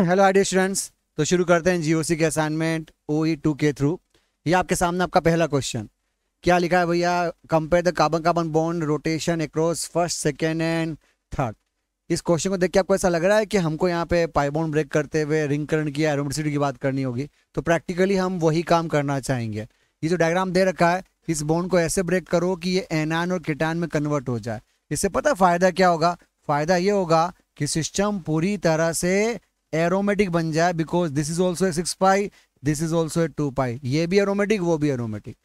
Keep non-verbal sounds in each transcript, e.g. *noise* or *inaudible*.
hello idea students तो शुरू करते हैं जीओसी के असाइनमेंट ओ ई टू के थ्रू ये आपके सामने आपका पहला क्वेश्चन क्या लिखा है भैया compare the carbon carbon bond rotation across first second and third इस क्वेश्चन को देख के आपको ऐसा लग रहा है कि हमको यहाँ पे पाइबोन ब्रेक करते हुए रिंगकरण की एरोमेटिसिटी की बात करनी होगी तो प्रैक्टिकली हम वही काम करना चाहेंगे ये जो डायग्राम दे रखा है इस बॉन्ड को ऐसे ब्रेक करो कि ये एनान और किटान में कन्वर्ट हो जाए इससे पता फ़ायदा क्या होगा फ़ायदा ये होगा कि सिस्टम पूरी तरह से एरोमेटिक बन जाए because this is also a six pi this is also a two pi ये भी एरोमेटिक वो भी एरोमेटिक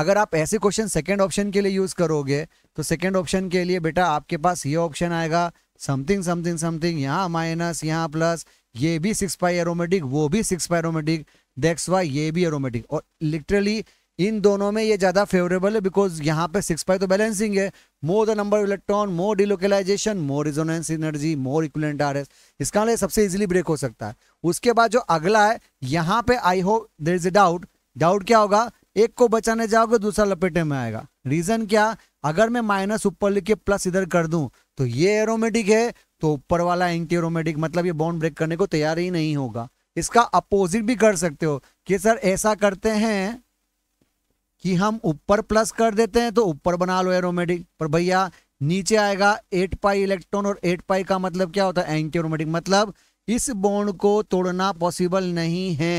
अगर आप ऐसे क्वेश्चन सेकेंड ऑप्शन के लिए यूज करोगे तो सेकेंड ऑप्शन के लिए बेटा आपके पास ये ऑप्शन आएगा समथिंग समथिंग समथिंग यहाँ माइनस यहाँ प्लस ये भी सिक्स पाई एरोमेटिक वो भी six pi aromatic that's why ये भी एरोमेटिक और लिटरली इन दोनों में ये ज़्यादा फेवरेबल है बिकॉज यहाँ पे सिक्स पाई तो बैलेंसिंग है more the number of electron more delocalisation more resonance energy more equivalent R S इसका लिए सबसे इजीली ब्रेक हो सकता है उसके बाद जो अगला है यहाँ पे I hope there is a doubt doubt क्या होगा एक को बचाने जाओगे दूसरा लपेटे में आएगा रीजन क्या अगर मैं माइनस ऊपर लिख के प्लस इधर कर दूं तो ये एरोमेटिक है तो ऊपर वाला एंटी एरोमेटिक मतलब ये बॉन्ड ब्रेक करने को तैयार ही नहीं होगा इसका अपोजिट भी कर सकते हो कि सर ऐसा करते हैं कि हम ऊपर प्लस कर देते हैं तो ऊपर बना लो एरोमेटिक पर भैया नीचे आएगा एट पाई इलेक्ट्रॉन और एट पाई का मतलब क्या होता है एंटी एरोमेटिक मतलब इस बॉन्ड को तोड़ना पॉसिबल नहीं है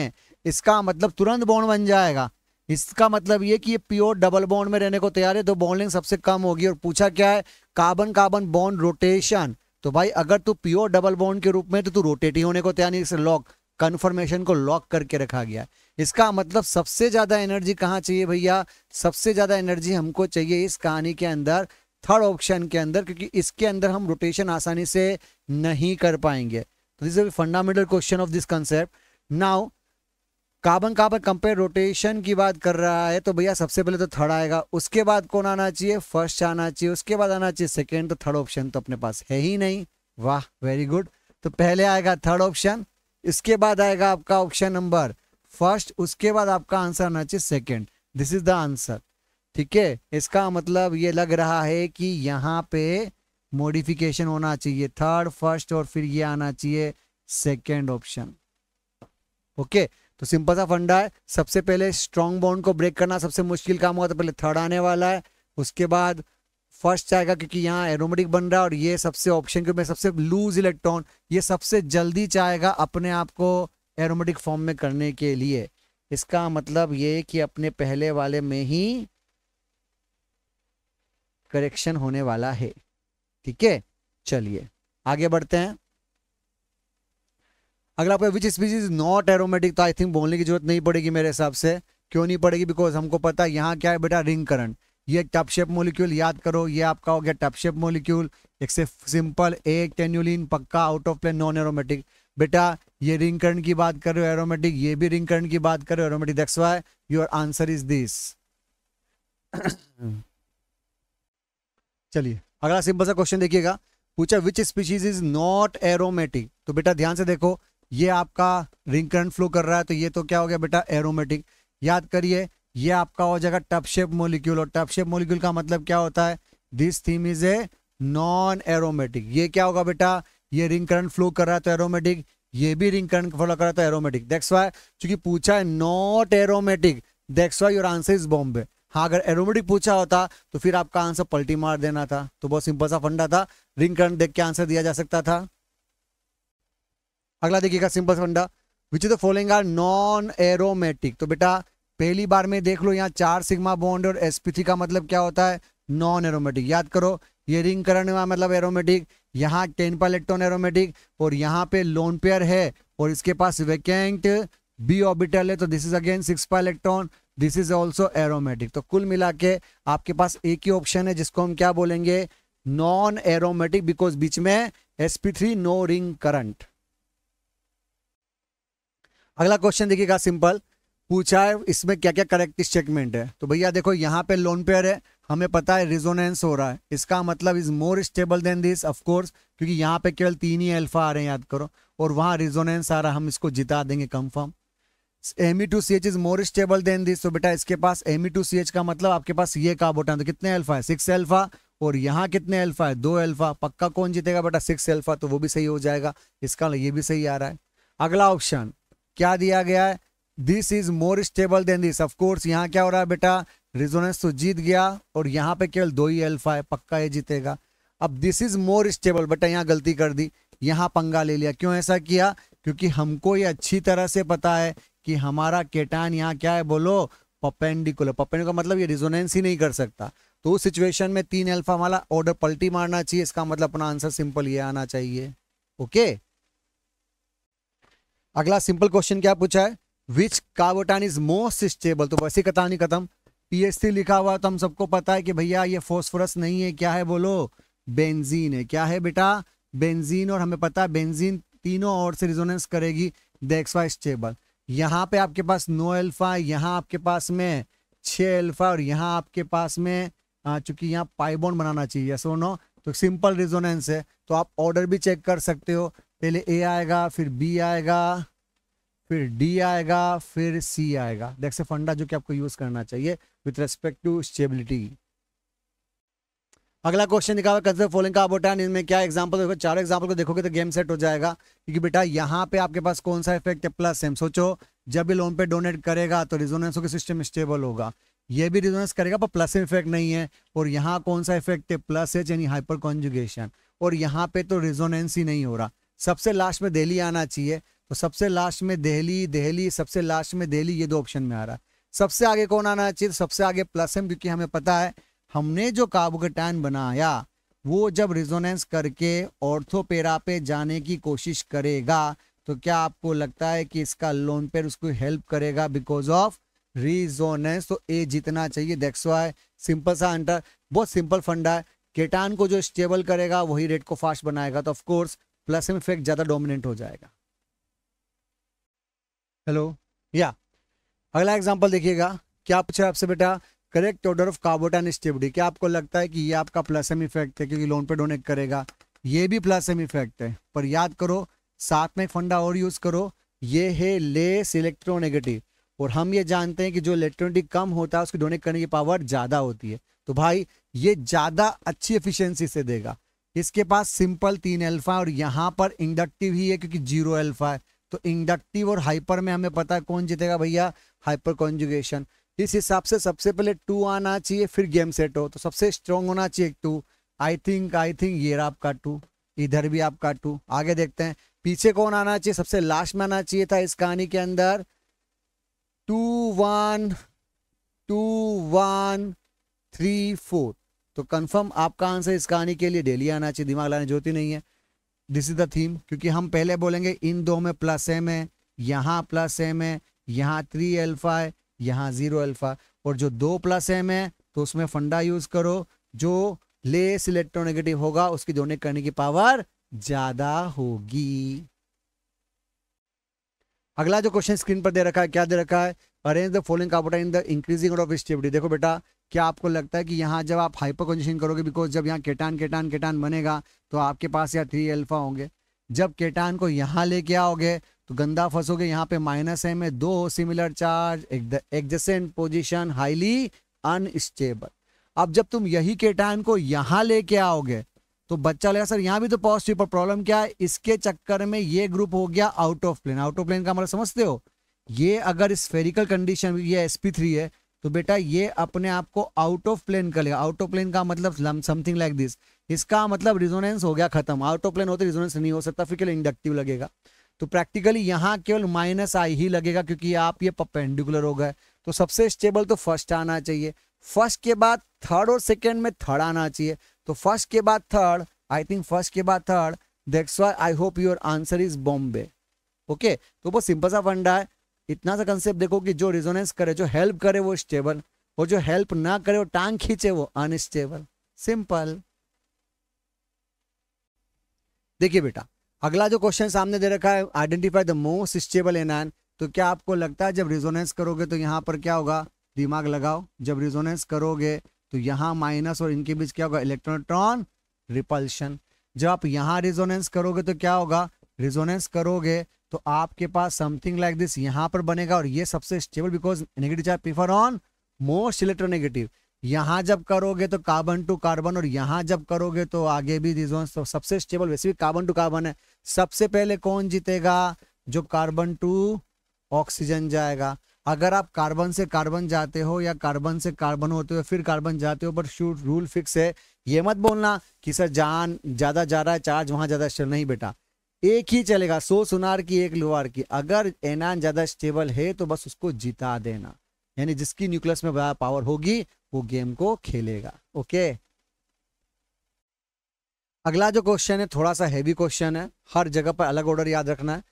इसका मतलब तुरंत बॉन्ड बन जाएगा इसका मतलब ये कि ये प्योर डबल बॉन्ड में रहने को तैयार है तो बॉन्डिंग सबसे कम होगी और पूछा क्या है कार्बन कार्बन बॉन्ड रोटेशन तो भाई अगर तू प्योर डबल बॉन्ड के रूप में तो तू रोटेट ही होने को तैयार नहीं इसे लॉक कन्फर्मेशन को लॉक करके रखा गया है इसका मतलब सबसे ज़्यादा एनर्जी कहाँ चाहिए भैया सबसे ज़्यादा एनर्जी हमको चाहिए इस कहानी के अंदर थर्ड ऑप्शन के अंदर क्योंकि इसके अंदर हम रोटेशन आसानी से नहीं कर पाएंगे तो this is fundamental question of this concept now carbon carbon compare rotation की बात कर रहा है तो भैया सबसे पहले तो थर्ड आएगा उसके बाद कौन आना चाहिए फर्स्ट आना चाहिए उसके बाद आना चाहिए सेकेंड तो थर्ड ऑप्शन तो अपने पास है ही नहीं वाह वेरी गुड तो पहले आएगा थर्ड ऑप्शन इसके बाद आएगा आपका ऑप्शन नंबर फर्स्ट उसके बाद आपका आंसर आना चाहिए second this is the answer ठीक है इसका मतलब ये लग रहा है कि यहाँ पे मॉडिफिकेशन होना चाहिए थर्ड फर्स्ट और फिर ये आना चाहिए सेकेंड ऑप्शन ओके तो सिंपल सा फंडा है सबसे पहले स्ट्रॉन्ग बॉन्ड को ब्रेक करना सबसे मुश्किल काम होगा तो पहले थर्ड आने वाला है उसके बाद फर्स्ट चाहेगा क्योंकि यहाँ एरोमेटिक बन रहा है और ये सबसे ऑप्शन क्योंकि सबसे लूज इलेक्ट्रॉन ये सबसे जल्दी चाहेगा अपने आप को एरोमेटिक फॉर्म में करने के लिए इसका मतलब ये कि अपने पहले वाले में ही करेक्शन होने वाला है ठीक है चलिए आगे बढ़ते हैं अगर आपका which species is not aromatic तो आई थिंक बोलने की जरूरत नहीं पड़ेगी मेरे हिसाब से क्यों नहीं पड़ेगी बिकॉज हमको पता है यहाँ क्या है बेटा रिंग करंट ये टप शेप मोलिक्यूल याद करो ये आपका हो गया टप शेप मोलिक्यूल एक से सिंपल एक टेन्यूलिन पक्का out of plane non aromatic बेटा ये रिंग करंट की बात कर रहे हो एरोमेटिक ये भी रिंग करंट की बात कर रहे हो aromatic that's why your answer is this चलिए अगला सिंपल सा क्वेश्चन देखिएगा पूछा which species is not aromatic तो बेटा ध्यान से देखो ये आपका रिंग करंट फ्लो कर रहा है तो ये तो क्या हो गया बेटा एरोमेटिक याद करिए ये आपका हो जाएगा टप शेप मोलिक्यूल और टप शेप मोलिक्यूल का मतलब क्या होता है this theme is a non aromatic ये क्या होगा बेटा ये रिंग करंट फ्लो कर रहा है तो एरोमेटिक ये भी रिंग करंट फॉलो कर करा था एरोमेटिक दैट्स व्हाई क्योंकि पूछा है not aromatic that's why your answer is Bombay हाँ अगर एरोमेटिक पूछा होता तो फिर आपका आंसर पलटी मार देना था तो बहुत सिंपल सा फंडा था रिंग करंट देख के आंसर दिया जा सकता था अगला देखिएगा सिंपल सा फंडा which is the following are non aromatic तो बेटा पहली बार में देख लो यहाँ चार सिग्मा बॉन्ड और एसपी का मतलब क्या होता है नॉन एरोमेटिक याद करो ये रिंग करंट मतलब एरोमेटिक यहाँ टेनपल पाइलेक्ट्रॉन एरोमेटिक और यहाँ पे लोन पेयर है और इसके पास वेकेंट बी ऑर्बिटल है तो this is again six pi electron this is also aromatic तो कुल मिला के आपके पास एक ही ऑप्शन है जिसको हम क्या बोलेंगे नॉन एरोमेटिक बिकॉज बीच में sp3 नो रिंग करंट अगला क्वेश्चन देखिएगा सिंपल पूछा है इसमें क्या क्या करेक्ट स्टेटमेंट है तो भैया देखो यहाँ पे लोन पेयर है हमें पता है रिजोनेंस हो रहा है इसका मतलब is more stable than this of course क्योंकि यहाँ पे केवल तीन ही अल्फा आ रहे हैं याद करो और वहाँ रिजोनेंस आ रहा है हम इसको जिता देंगे confirm M E two C H is more stable than this तो बेटा इसके पास M E two C H का मतलब आपके पास ये का बोटा तो कितने अल्फा है सिक्स अल्फा और यहाँ कितने अल्फा है दो अल्फा पक्का कौन जीतेगा बेटा सिक्स अल्फा तो वो भी सही हो जाएगा इसका मतलब ये भी सही आ रहा है अगला ऑप्शन क्या दिया गया है this is more stable than this of course यहाँ क्या हो रहा है बेटा रिजोनेंस तो जीत गया और यहाँ पे केवल दो ही अल्फा है पक्का ये जीतेगा अब दिस इज मोर स्टेबल बेटा यहाँ गलती कर दी यहाँ पंगा ले लिया क्यों ऐसा किया क्योंकि हमको ये अच्छी तरह से पता है कि हमारा केटान यहाँ क्या है बोलो पपेंडिकुलर पपेंडिकुलर मतलब ये रिजोनेंस ही नहीं कर सकता तो उस सिचुएशन में तीन अल्फा वाला ऑर्डर पलटी मारना चाहिए इसका मतलब अपना आंसर सिंपल ये आना चाहिए ओके अगला सिंपल क्वेश्चन क्या पूछा है विच कावटान इज मोस्ट स्टेबल तो वैसे कतानी खत्म पीएससी लिखा हुआ तो हम सबको पता है कि भैया ये फॉस्फोरस नहीं है क्या है बोलो बेंजीन है क्या है बेटा बेंजीन और हमें पता है बेंजीन तीनों और से रिजोनेंस करेगी स्टेबल यहाँ पे आपके पास नो एल्फा यहाँ आपके पास में छः एल्फा और यहाँ आपके पास में चूंकि यहाँ पाइबोन बनाना चाहिए सो नो तो सिंपल रिजोनेंस है तो आप ऑर्डर भी चेक कर सकते हो पहले ए आएगा फिर बी आएगा फिर डी आएगा फिर सी आएगा देख से फंडा जो कि आपको यूज़ करना चाहिए विथ रेस्पेक्ट टू स्टेबिलिटी अगला क्वेश्चन दिखा कंसिडर फॉलोइंग का अबोटान इनमें क्या एग्जाम्पल देखो चार एग्जाम्पल को देखोगे तो गेम सेट हो जाएगा क्योंकि बेटा यहाँ पे आपके पास कौन सा इफेक्ट है प्लस एम सोचो जब भी लोन पे डोनेट करेगा तो रिजोनेंस के सिस्टम स्टेबल होगा ये भी रिजोनेंस करेगा पर प्लस इफेक्ट नहीं है और यहाँ कौन सा इफेक्ट है प्लस एच यानी हाइपर कॉन्जुगेशन और यहाँ पे तो रिजोनेंस ही नहीं हो रहा सबसे लास्ट में दहली आना चाहिए तो सबसे लास्ट में दहली दहली सबसे लास्ट में दहली ये दो ऑप्शन में आ रहा है सबसे आगे कौन आना चाहिए सबसे आगे प्लस एम क्योंकि हमें पता है हमने जो कार्बोकैटायन बनाया वो जब रिजोनेंस करके ऑर्थोपेरा पे जाने की कोशिश करेगा तो क्या आपको लगता है कि इसका लोन पेर उसको हेल्प करेगा बिकॉज ऑफ रिजोनेंस तो ए जीतना चाहिए सो है सिंपल सा आंसर बहुत सिंपल फंडा है केटान को जो स्टेबल करेगा वही रेट को फास्ट बनाएगा तो ऑफकोर्स प्लस इफेक्ट ज़्यादा डोमिनेंट हो जाएगा हेलो या अगला एग्जाम्पल देखिएगा क्या पूछा आपसे बेटा correct order of carbocation stability क्या आपको लगता है कि ये आपका प्लस एम इफेक्ट है क्योंकि लोन पे डोनेट करेगा ये भी प्लस एम इफेक्ट है पर याद करो साथ में फंडा और यूज़ करो ये है लेस इलेक्ट्रोनेगेटिव और हम ये जानते हैं कि जो इलेक्ट्रोनिटी कम होता है उसकी डोनेट करने की पावर ज़्यादा होती है तो भाई ये ज़्यादा अच्छी एफिशियंसी से देगा इसके पास सिंपल तीन है और यहाँ पर इंडक्टिव ही है क्योंकि जीरो एल्फा है तो इंडक्टिव और हाइपर में हमें पता है कौन जीतेगा भैया हाइपर कॉन्जुगेशन इस हिसाब से सबसे पहले टू आना चाहिए फिर गेम सेट हो तो सबसे स्ट्रॉन्ग होना चाहिए two I think I think ये आपका टू इधर भी आपका टू आगे देखते हैं पीछे कौन आना चाहिए सबसे लास्ट में आना चाहिए था इस कहानी के अंदर two one two one three four तो कंफर्म आपका आंसर इस कहानी के लिए डेली आना चाहिए दिमाग लाने जो नहीं है दिस इज द थीम क्योंकि हम पहले बोलेंगे इन दो में प्लस एम है यहाँ प्लस एम है यहाँ थ्री अल्फा है यहाँ जीरो अल्फा और जो दो प्लस एम है तो उसमें फंडा यूज करो जो लेस इलेक्ट्रोनेगेटिव होगा उसकी डोनेट करने की पावर ज्यादा होगी अगला जो क्वेश्चन स्क्रीन पर दे रखा है क्या दे रखा है arrange the following carbocation in the increasing of stability देखो बेटा क्या आपको लगता है कि यहाँ जब आप हाइपर कंजेशन करोगे बिकॉज जब यहाँ केटान केटान केटान बनेगा तो आपके पास यहाँ थ्री एल्फा होंगे जब केटान को यहाँ लेके आओगे तो गंदा फंसोगे यहाँ पे माइनस है में दो similar charge adjacent position highly unstable अब जब तुम यही केटाइन को यहाँ लेके आओगे तो बच्चा लगा सर यहाँ भी तो पॉजिटिव पर प्रॉब्लम क्या है इसके चक्कर में ये ग्रुप हो गया out of plane out of plane का मतलब समझते हो ये अगर स्फेरिकल कंडीशन ये sp3 थ्री है तो बेटा ये अपने आप को आउट ऑफ प्लेन कर लेगा आउट ऑफ प्लेन का मतलब समथिंग लाइक दिस इसका मतलब रिजोनेंस हो गया खत्म आउट ऑफ प्लेन होते रिजोनेंस नहीं हो सकता फिर इंडक्टिव लगेगा तो प्रैक्टिकली यहाँ केवल माइनस आई ही लगेगा क्योंकि आप ये पपेंडिकुलर हो गए तो सबसे स्टेबल तो फर्स्ट आना चाहिए फर्स्ट के बाद थर्ड और सेकेंड में थर्ड आना चाहिए तो फर्स्ट के बाद थर्ड आई थिंक फर्स्ट के बाद third that's why I hope your answer is Bombay okay तो वो सिंपल सा फंडा है इतना सा कंसेप्ट देखो कि जो रिजोनेंस करे जो हेल्प करे वो स्टेबल और जो हेल्प ना करे वो टांग खींचे वो अनस्टेबल सिंपल देखिए बेटा अगला जो क्वेश्चन सामने दे रखा है identify the most stable anion तो क्या आपको लगता है जब रिजोनेंस करोगे तो यहाँ पर क्या होगा दिमाग लगाओ जब रिजोनेंस करोगे तो यहाँ माइनस और इनके बीच क्या होगा इलेक्ट्रॉन रिपल्शन जब आप यहाँ रिजोनेंस करोगे तो क्या होगा रिजोनेंस करोगे तो आपके पास समथिंग लाइक दिस यहाँ पर बनेगा और ये सबसे stable because negative charge prefer on most electronegative यहाँ जब करोगे तो कार्बन टू कार्बन और यहाँ जब करोगे तो आगे भी दिस वन तो सबसे स्टेबल वैसे भी कार्बन टू कार्बन है सबसे पहले कौन जीतेगा जो कार्बन टू ऑक्सीजन जाएगा अगर आप कार्बन से कार्बन जाते हो या कार्बन से कार्बन होते हो फिर कार्बन जाते हो पर शूट रूल फिक्स है ये मत बोलना कि सर जान ज़्यादा जा रहा है चार्ज वहां ज़्यादा स्टेबल नहीं बेटा एक ही चलेगा सो सुनार की एक लोहार की अगर एनान ज़्यादा स्टेबल है तो बस उसको जिता देना यानी जिसकी न्यूक्लियस में पावर होगी वो गेम को खेलेगा ओके अगला जो क्वेश्चन है थोड़ा सा हैवी क्वेश्चन है हर जगह पर अलग ऑर्डर याद रखना है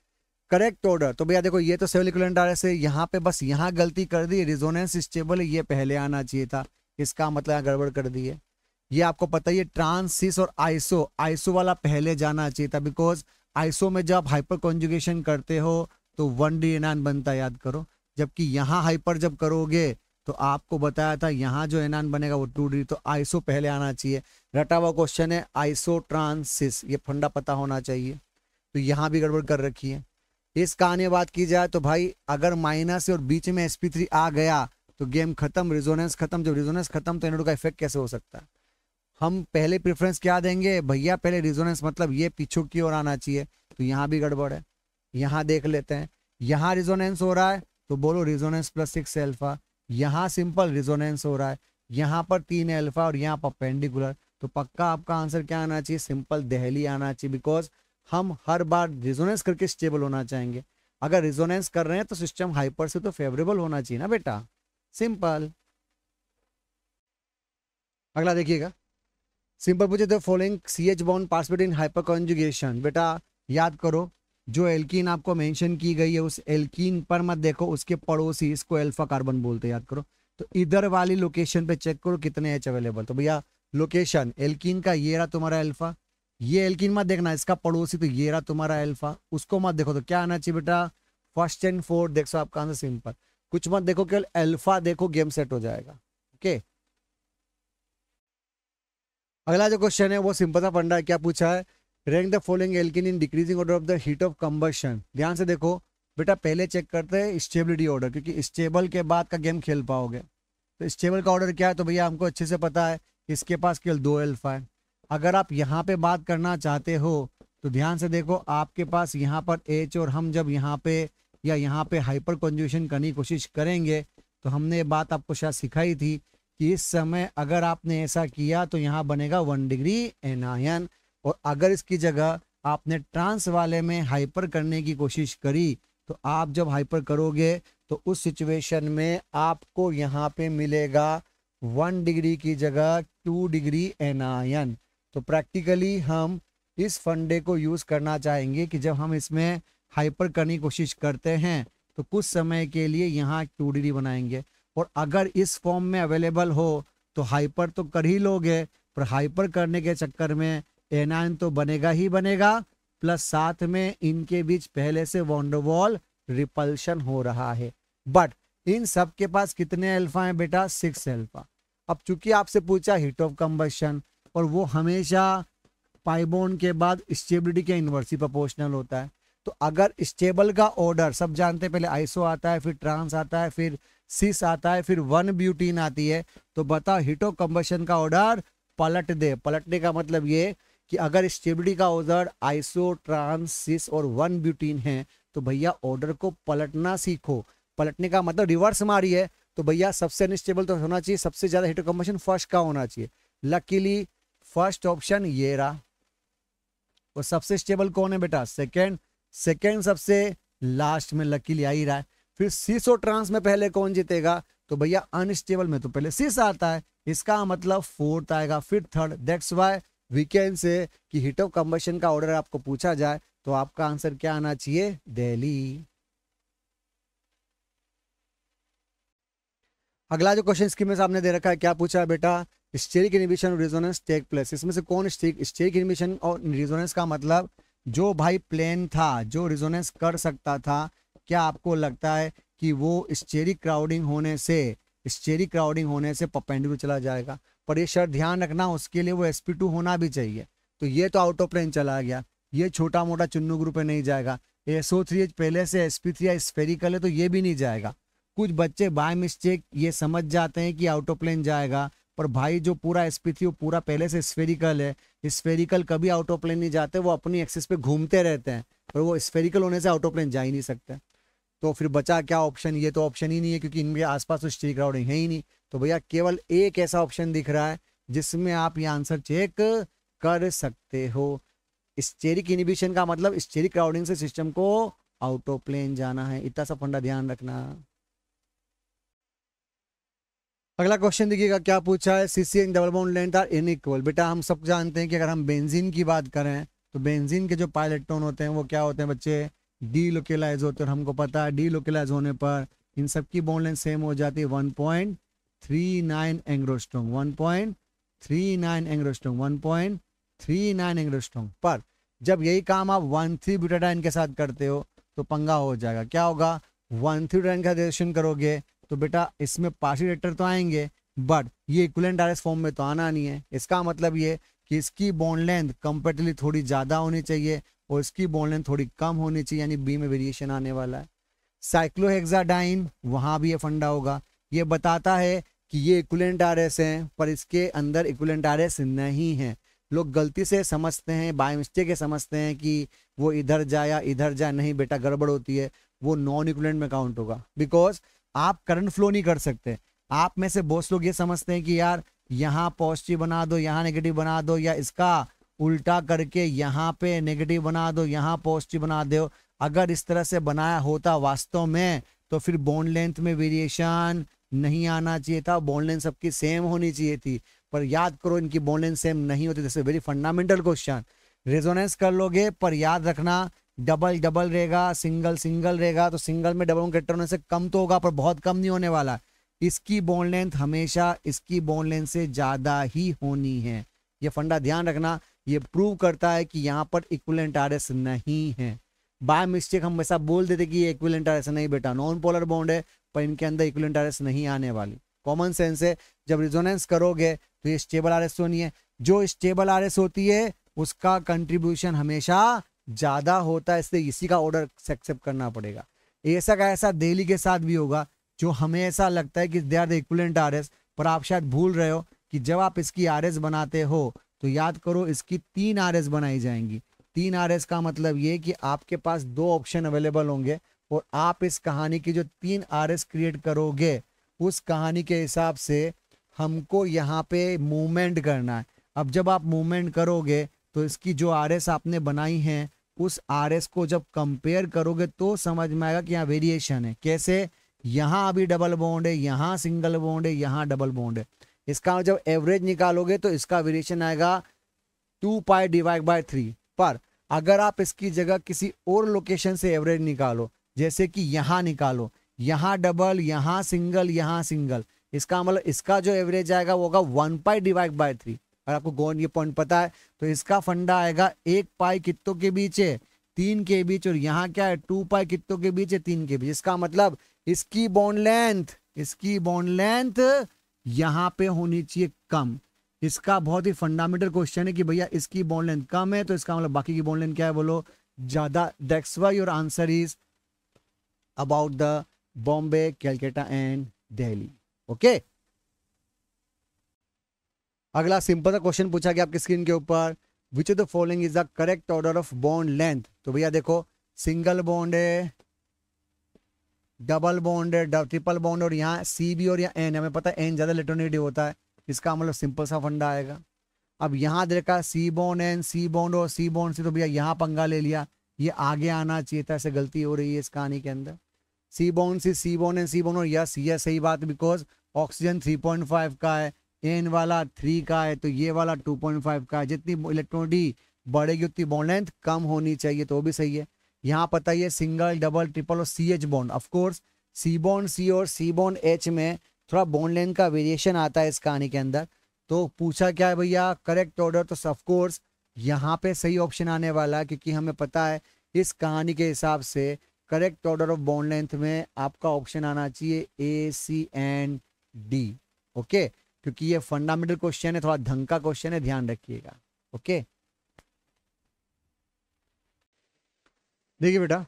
करेक्ट ऑर्डर तो भैया देखो ये तो सिविल इक्विवेलेंट से यहाँ पे बस यहाँ गलती कर दी रिजोनेंस स्टेबल ये पहले आना चाहिए था इसका मतलब यहाँ गड़बड़ कर दी है ये आपको पता ही है ट्रांसिस और आइसो आइसो वाला पहले जाना चाहिए था बिकॉज आइसो में जब हाइपर कॉन्जुगेशन करते हो तो वन डी बनता याद करो जबकि यहाँ हाइपर जब करोगे तो आपको बताया था यहाँ जो एनान बनेगा वो टू डी तो आइसो पहले आना चाहिए रटा हुआ क्वेश्चन है आइसो ट्रांसिस ये फंडा पता होना चाहिए तो यहाँ भी गड़बड़ कर रखी है इस कहानी बात की जाए तो भाई अगर माइनस और बीच में एसपी थ्री आ गया तो गेम खत्म रिजोनेंस खत्म जब रिजोनेंस खत्म तो एनोड का इफेक्ट कैसे हो सकता है हम पहले प्रेफरेंस क्या देंगे भैया पहले रिजोनेंस मतलब ये पीछू की ओर आना चाहिए तो यहाँ भी गड़बड़ है यहाँ देख लेते हैं यहाँ रिजोनेंस हो रहा है तो बोलो रिजोनेंस प्लस सिक्स एल्फा यहाँ सिंपल रिजोनेंस हो रहा है यहाँ पर तीन एल्फा और यहाँ पेंडिकुलर तो पक्का आपका आंसर क्या आना चाहिए सिंपल दहली आना चाहिए बिकॉज हम हर बार रिजोनेंस करके स्टेबल होना चाहेंगे अगर रिजोनेंस कर रहे हैं तो सिस्टम हाइपर से तो फेवरेबल होना चाहिए ना बेटा सिंपल अगला देखिएगा सिंपल पूछे तो following C H bond participate in hyperconjugation बेटा याद करो जो एल्किन आपको मेंशन की गई है उस एल्किन पर मत देखो उसके पड़ोसी इसको एल्फा कार्बन बोलते याद करो तो इधर वाली लोकेशन पे चेक करो कितने एच अवेलेबल तो भैया लोकेशन एल्किन का ये रहा तुम्हारा एल्फा ये एल्किन मत देखना इसका पड़ोसी तो ये रहा तुम्हारा एल्फा उसको मत देखो तो क्या आना चाहिए बेटा फर्स्ट एंड फोर्थ देख सो आपका आंसर सिंपल कुछ मत देखो केवल एल्फा देखो गेम सेट हो जाएगा ओके अगला जो क्वेश्चन है वो सिंपल था पंडा क्या पूछा है rank the following alkene in decreasing order of the heat of combustion ध्यान से देखो बेटा पहले चेक करते हैं स्टेबिलिटी ऑर्डर क्योंकि स्टेबल के बाद का गेम खेल पाओगे तो स्टेबल का ऑर्डर क्या है तो भैया हमको अच्छे से पता है इसके पास केवल दो एल्फा है अगर आप यहाँ पे बात करना चाहते हो तो ध्यान से देखो आपके पास यहाँ पर एच और हम जब यहाँ पे या यहाँ पे हाइपर कंजूशन करने की कोशिश करेंगे तो हमने ये बात आपको शायद सिखाई थी कि इस समय अगर आपने ऐसा किया तो यहाँ बनेगा वन डिग्री एनायन और अगर इसकी जगह आपने ट्रांस वाले में हाइपर करने की कोशिश करी तो आप जब हाइपर करोगे तो उस सिचुएशन में आपको यहाँ पे मिलेगा वन डिग्री की जगह टू डिग्री एनायन तो प्रैक्टिकली हम इस फंडे को यूज़ करना चाहेंगे कि जब हम इसमें हाइपर करने की कोशिश करते हैं तो कुछ समय के लिए यहाँ टू डिग्री बनाएंगे और अगर इस फॉर्म में अवेलेबल हो तो हाइपर तो कर ही लोगे पर हाइपर करने के चक्कर में एनायन तो बनेगा ही बनेगा प्लस साथ में इनके बीच पहले से वॉन्डोवॉल रिपल्शन हो रहा है बट इन सब के पास कितने अल्फा हैं बेटा सिक्स अल्फा अब चूंकि आपसे पूछा हीट ऑफ कम्बशन और वो हमेशा पाइबोन के बाद स्टेबिलिटी के इन्वर्सी प्रोपोर्शनल होता है तो अगर स्टेबल का ऑर्डर सब जानते हैं पहले आइसो आता है फिर ट्रांस आता है फिर सिस आता है फिर वन ब्यूटीन आती है तो बताओ ऑफ कम्बशन का ऑर्डर पलट दे पलटने का मतलब ये कि अगर स्टेबिलिटी का ऑर्डर आइसो ट्रांसिस और वन ब्यूटीन है तो भैया ऑर्डर को पलटना सीखो पलटने का मतलब रिवर्स मारी है तो भैया सबसे अनस्टेबल तो होना चाहिए सबसे ज़्यादा हिट फर्स्ट का होना चाहिए लकीली फर्स्ट ऑप्शन ये रहा और सबसे स्टेबल कौन है बेटा सेकेंड सेकेंड सबसे लास्ट में लकीली आ ही रहा है फिर सीसो ट्रांस में पहले कौन जीतेगा तो भैया अनस्टेबल में तो पहले सीस आता है इसका मतलब फोर्थ आएगा फिर थर्ड दैट्स वाई वीकेंड से कि हीट ऑफ कम्बशन का ऑर्डर आपको पूछा जाए तो आपका आंसर क्या आना चाहिए दिल्ली अगला जो क्वेश्चन स्कीम में सामने दे रखा है क्या पूछा है बेटा स्टेरिक इनिबिशन और रिजोनेंस टेक प्लेस इसमें से कौन स्टेरिक स्टेरिक इनिबिशन और रिजोनेंस का मतलब जो भाई प्लेन था जो रिजोनेंस कर सकता था क्या आपको लगता है कि वो स्टेरिक क्राउडिंग होने से स्टेरिक क्राउडिंग होने से पपेंडिकुलर चला जाएगा पर ये शर्त ध्यान रखना उसके लिए वो एस होना भी चाहिए तो ये तो आउट ऑफ प्लेन चला गया ये छोटा मोटा चुन्नू ग्रुप में नहीं जाएगा एस ओ थ्री पहले से एस पी थ्री स्पेरिकल है तो ये भी नहीं जाएगा कुछ बच्चे बाय मिस्टेक ये समझ जाते हैं कि आउट ऑफ प्लेन जाएगा पर भाई जो पूरा एस पी थ्री वो पूरा पहले से स्फेरिकल है स्फेरिकल कभी आउट ऑफ प्लेन नहीं जाते वो अपनी एक्सिस पे घूमते रहते हैं पर वो स्फेरिकल होने से आउट ऑफ प्लेन जा ही नहीं सकते तो फिर बचा क्या ऑप्शन ये तो ऑप्शन ही नहीं है क्योंकि इनके आसपास तो स्टील राउंड है ही नहीं तो भैया केवल एक ऐसा ऑप्शन दिख रहा है जिसमें आप ये आंसर चेक कर सकते हो स्टेरिक इनिबिशन का मतलब स्टेरिक क्राउडिंग से सिस्टम को आउट ऑफ प्लेन जाना है इतना सा फंडा ध्यान रखना अगला क्वेश्चन देखिएगा क्या पूछा है C C C C N double bond length are in equal बेटा हम सब जानते हैं कि अगर हम बेंजीन की बात करें तो बेंजीन के जो पायलटोन होते हैं वो क्या होते हैं बच्चे डी लोकेलाइज होते हैं हमको पता है डी लोकेलाइज होने पर इन सब की बाउंड लेंथ सेम हो जाती है वन पॉइंट 39 एंग्रोस्टोंग 1.39 एंग्रोस्टोंग 1.39 एंग्रोस्टोंग पर जब यही काम आप वन थ्री ब्यूटाडाइन के साथ करते हो तो पंगा हो जाएगा क्या होगा वन थ्री का रिएक्शन करोगे तो बेटा इसमें पार्शियल रेटर तो आएंगे बट ये इक्वलेंट डायरेक्ट फॉर्म में तो आना नहीं है इसका मतलब ये कि इसकी बॉन्ड लेंथ कंपेटिवली थोड़ी ज़्यादा होनी चाहिए और इसकी बॉन्ड लेंथ थोड़ी कम होनी चाहिए यानी बी में वेरिएशन आने वाला है साइक्लोहेक्साडाइन वहां भी ये फंडा होगा ये बताता है कि ये इक्वलेंट आर एस हैं पर इसके अंदर इक्वलेंट आर एस नहीं है लोग गलती से समझते हैं बाय मिस्टेक समझते हैं कि वो इधर जाए या इधर जाए नहीं बेटा गड़बड़ होती है वो नॉन इक्वलेंट में काउंट होगा बिकॉज आप करंट फ्लो नहीं कर सकते आप में से बहुत लोग ये समझते हैं कि यार यहाँ पॉजिटिव बना दो यहाँ नेगेटिव बना दो या इसका उल्टा करके यहाँ पे नेगेटिव बना दो यहाँ पॉजिटिव बना दो अगर इस तरह से बनाया होता वास्तव में तो फिर बोन लेंथ में वेरिएशन नहीं आना चाहिए था बोन लेंथ सबकी सेम होनी चाहिए थी पर याद करो इनकी बोन लेंथ सेम नहीं होती this very fundamental question resonance कर लोगे पर याद रखना डबल डबल रहेगा सिंगल सिंगल रहेगा तो सिंगल में डबल करेक्टर होने से कम तो होगा पर बहुत कम नहीं होने वाला इसकी बोन लेंथ हमेशा इसकी बोन लेंथ से ज़्यादा ही होनी है ये फंडा ध्यान रखना ये प्रूव करता है कि यहाँ पर इक्वलेंट आर नहीं है बाय मिस्टेक हम वैसा बोल देते कि ये इक्विलेंट आर नहीं बेटा नॉन पोलर बॉन्ड है पर इनके अंदर इक्विलेंट आर नहीं आने वाली कॉमन सेंस है जब रिजोनेंस करोगे तो ये स्टेबल आर एस होनी है जो स्टेबल आर एस होती है उसका कंट्रीब्यूशन हमेशा ज़्यादा होता है इसलिए इसी का ऑर्डर एक्सेप्ट करना पड़ेगा ऐसा का ऐसा दिल्ली के साथ भी होगा जो हमें ऐसा लगता है कि they are the equivalent R S पर आप शायद भूल रहे हो कि जब आप इसकी आर एस बनाते हो तो याद करो इसकी तीन आर एस बनाई जाएंगी तीन आर एस का मतलब ये कि आपके पास दो ऑप्शन अवेलेबल होंगे और आप इस कहानी की जो तीन आर एस क्रिएट करोगे उस कहानी के हिसाब से हमको यहाँ पे मूवमेंट करना है अब जब आप मूवमेंट करोगे तो इसकी जो आर एस आपने बनाई है उस आर एस को जब कंपेयर करोगे तो समझ में आएगा कि यहाँ वेरिएशन है कैसे यहाँ अभी डबल बॉन्ड है यहाँ सिंगल बॉन्ड है यहाँ डबल बॉन्ड है इसका जब एवरेज निकालोगे तो इसका वेरिएशन आएगा two pi divide by three पर अगर आप इसकी जगह किसी और लोकेशन से एवरेज निकालो जैसे कि यहाँ निकालो यहाँ डबल यहाँ सिंगल यहाँ सिंगल इसका मतलब इसका जो एवरेज आएगा वो होगा one pi divide by three अगर आपको गोन ये पॉइंट पता है तो इसका फंडा आएगा एक पाई कितों के बीच है तीन के बीच और यहाँ क्या है टू पाई कितों के बीच है तीन के बीच इसका मतलब इसकी बॉन्ड लेंथ इसकी बॉन्ड लेंथ यहाँ पे होनी चाहिए कम इसका बहुत ही फंडामेंटल क्वेश्चन है कि भैया इसकी बोन लेंथ कम है तो इसका मतलब बाकी की बोन लेंथ क्या है बोलो ज्यादा that's why your answer is about the Bombay Calcutta and Delhi okay अगला सिंपल सा क्वेश्चन पूछा गया आपकी स्क्रीन के ऊपर which of the following is the correct order of bond length तो भैया देखो सिंगल बॉन्ड है डबल बॉन्ड है ट्रिपल बॉन्ड और यहाँ सी बी और यहाँ एन हमें पता है एन ज़्यादा लेटोनेटिव होता है इसका मतलब सिंपल सा फंडा आएगा अब यहाँ देखा C bond N C bond और सी बोन से तो भैया यहाँ पंगा ले लिया ये आगे आना चाहिए था ऐसे गलती हो रही है इस कहानी के अंदर C bond C C bond N C bond और यस ये सही बात बिकॉज ऑक्सीजन 3.5 का है एन वाला थ्री का है तो ये वाला 2.5 का है जितनी इलेक्ट्रॉन डी बढ़ेगी उतनी बॉन्ड लेंथ कम होनी चाहिए तो भी सही है यहाँ पता ही है सिंगल डबल ट्रिपल और C H bond of course C bond C और सी बॉन्ड एच में थोड़ा बोन लेंथ का वेरिएशन आता है इस कहानी के अंदर तो पूछा क्या है भैया करेक्ट ऑर्डर तो सफकोर्स यहाँ पे सही ऑप्शन आने वाला है क्योंकि हमें पता है इस कहानी के हिसाब से correct order of bond length में आपका ऑप्शन आना चाहिए A C and D okay क्योंकि ये फंडामेंटल क्वेश्चन है थोड़ा ढंग का क्वेश्चन है ध्यान रखिएगा ओके देखिए बेटा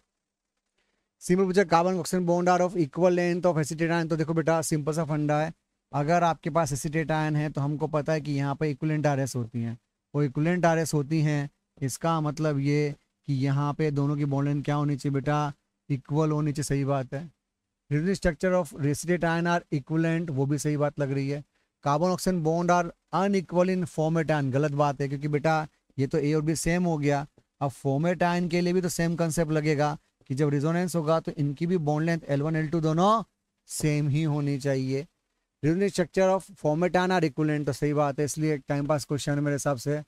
सिंपल पूछा carbon oxygen bond are of equal length of acetate ion तो देखो बेटा सिंपल सा फंडा है अगर आपके पास एसिटेट आयन है तो हमको पता है कि यहाँ पर इक्वलेंट आर होती हैं वो इक्वलेंट आर होती हैं इसका मतलब ये कि यहाँ पे दोनों की बॉन्ड लेंथ क्या होनी चाहिए बेटा इक्वल होनी चाहिए सही बात है resonance structure of acetate ion are equivalent वो भी सही बात लग रही है carbon oxygen bond are unequal in formate ion गलत बात है क्योंकि बेटा ये तो ए और बी सेम हो गया अब फॉर्मेट आयन के लिए भी तो सेम कंसेप्ट लगेगा कि जब रिजोनेंस होगा तो इनकी भी bond length L one L two दोनों सेम ही होनी चाहिए resonance structure of formate are equivalent तो सही बात है इसलिए टाइम पास क्वेश्चन मेरे हिसाब से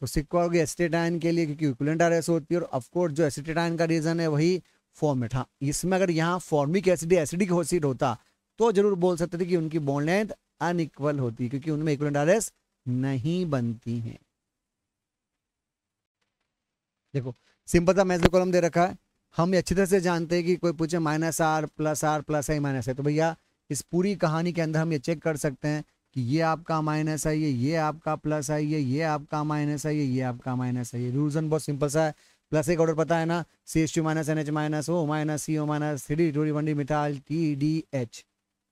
तो सिक्वा होगी एसिटेटाइन के लिए क्योंकि इक्वलेंट आर एस होती है और ऑफकोर्स जो एसिटेटाइन का रीजन है वही फॉर्मेट हाँ इसमें अगर यहाँ फॉर्मिक एसिड एसिडिक होसिड होता तो जरूर बोल सकते थे कि उनकी बॉन्ड लेंथ अनइक्वल होती है क्योंकि उनमें इक्वलेंट आर नहीं बनती है देखो सिंपल सा मैच कॉलम दे रखा है हम अच्छी तरह से जानते हैं कि कोई पूछे minus R plus R plus I minus है तो भैया इस पूरी कहानी के अंदर हम ये चेक कर सकते हैं कि ये आपका माइनस है ये ये आपका प्लस है ये ये आपका माइनस है ये ये आपका माइनस है ये रूजन बहुत सिंपल सा है प्लस एक ऑर्डर पता है ना C S two minus N H minus O minus C O minus three D two D one D मिठाल टी डी एच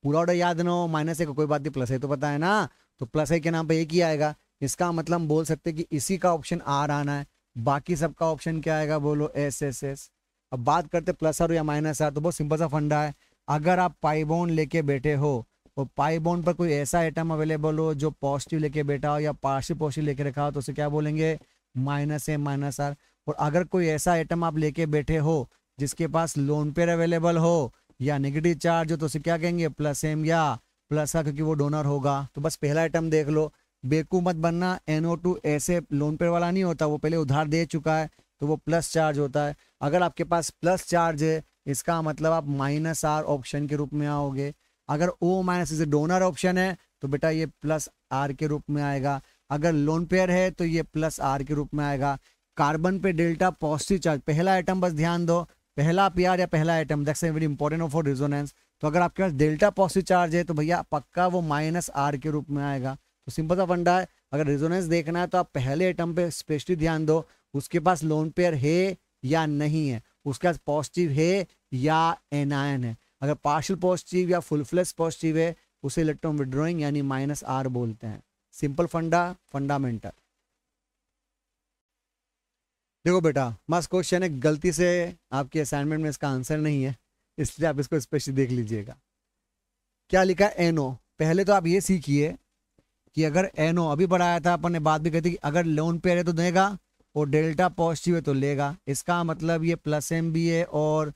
पूरा ऑर्डर याद ना हो माइनस एक कोई बात नहीं प्लस है तो पता है ना तो प्लस ए के नाम पे एक ही आएगा इसका मतलब बोल सकते कि इसी का ऑप्शन आर आना है बाकी सबका ऑप्शन क्या आएगा बोलो एस एस एस अब बात करते प्लस आर या माइनस आर तो बहुत सिंपल सा फंडा है अगर आप पाइबोन लेके बैठे हो और तो पाइबोन पर कोई ऐसा आइटम अवेलेबल हो जो पॉजिटिव लेके बैठा हो या पार्शिव पॉजिटिव लेके रखा हो तो उसे क्या बोलेंगे माइनस ए माइनस आर और अगर कोई ऐसा आइटम आप लेके बैठे हो जिसके पास लोन पेयर अवेलेबल हो या नेगेटिव चार्ज हो तो उसे क्या कहेंगे प्लस एम या प्लस आर क्योंकि वो डोनर होगा तो बस पहला आइटम देख लो बेकू मत बनना एन ओ टू ऐसे लोन पेयर वाला नहीं होता वो पहले उधार दे चुका है तो वो प्लस चार्ज होता है अगर आपके पास प्लस चार्ज है इसका मतलब आप माइनस आर ऑप्शन के रूप में आओगे अगर ओ माइनस इसे डोनर ऑप्शन है तो बेटा ये प्लस आर के रूप में आएगा अगर लोन पेयर है तो ये प्लस आर के रूप में आएगा कार्बन पे डेल्टा पॉजिटिव चार्ज पहला आइटम बस ध्यान दो पहला पी या पहला item that's very important of for resonance तो अगर आपके पास डेल्टा पॉजिटिव चार्ज है तो भैया पक्का वो माइनस आर के रूप में आएगा तो सिंपल सा फंडा है अगर रिजोनेंस देखना है तो आप पहले आइटम पे स्पेशली ध्यान दो उसके पास लोन पेयर है या नहीं है उसके बाद पॉजिटिव है या एनायन है अगर पार्शल पॉजिटिव या फुल फ्लेस पॉजिटिव है उसे इलेक्ट्रॉन विड्रॉइंग यानी माइनस आर बोलते हैं सिंपल फंडा फंडामेंटल देखो बेटा मस्त क्वेश्चन है गलती से आपके असाइनमेंट में इसका आंसर नहीं है इसलिए आप इसको स्पेशली देख लीजिएगा क्या लिखा है एनो पहले तो आप ये सीखिए कि अगर एनो अभी बढ़ाया था अपन ने बात भी कही थी कि अगर लोन पे है तो देगा और डेल्टा पॉजिटिव है तो लेगा इसका मतलब ये प्लस एम बी है और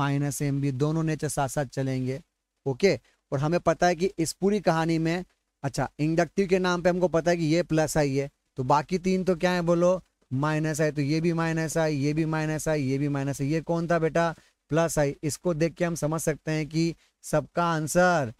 माइनस एम बी दोनों नेचर साथ साथ चलेंगे ओके और हमें पता है कि इस पूरी कहानी में अच्छा इंडक्टिव के नाम पे हमको पता है कि ये प्लस आई है तो बाकी तीन तो क्या है बोलो माइनस आई तो ये भी माइनस आई ये भी माइनस आई ये भी माइनस आई ये कौन था बेटा प्लस आई इसको देख के हम समझ सकते हैं कि सबका आंसर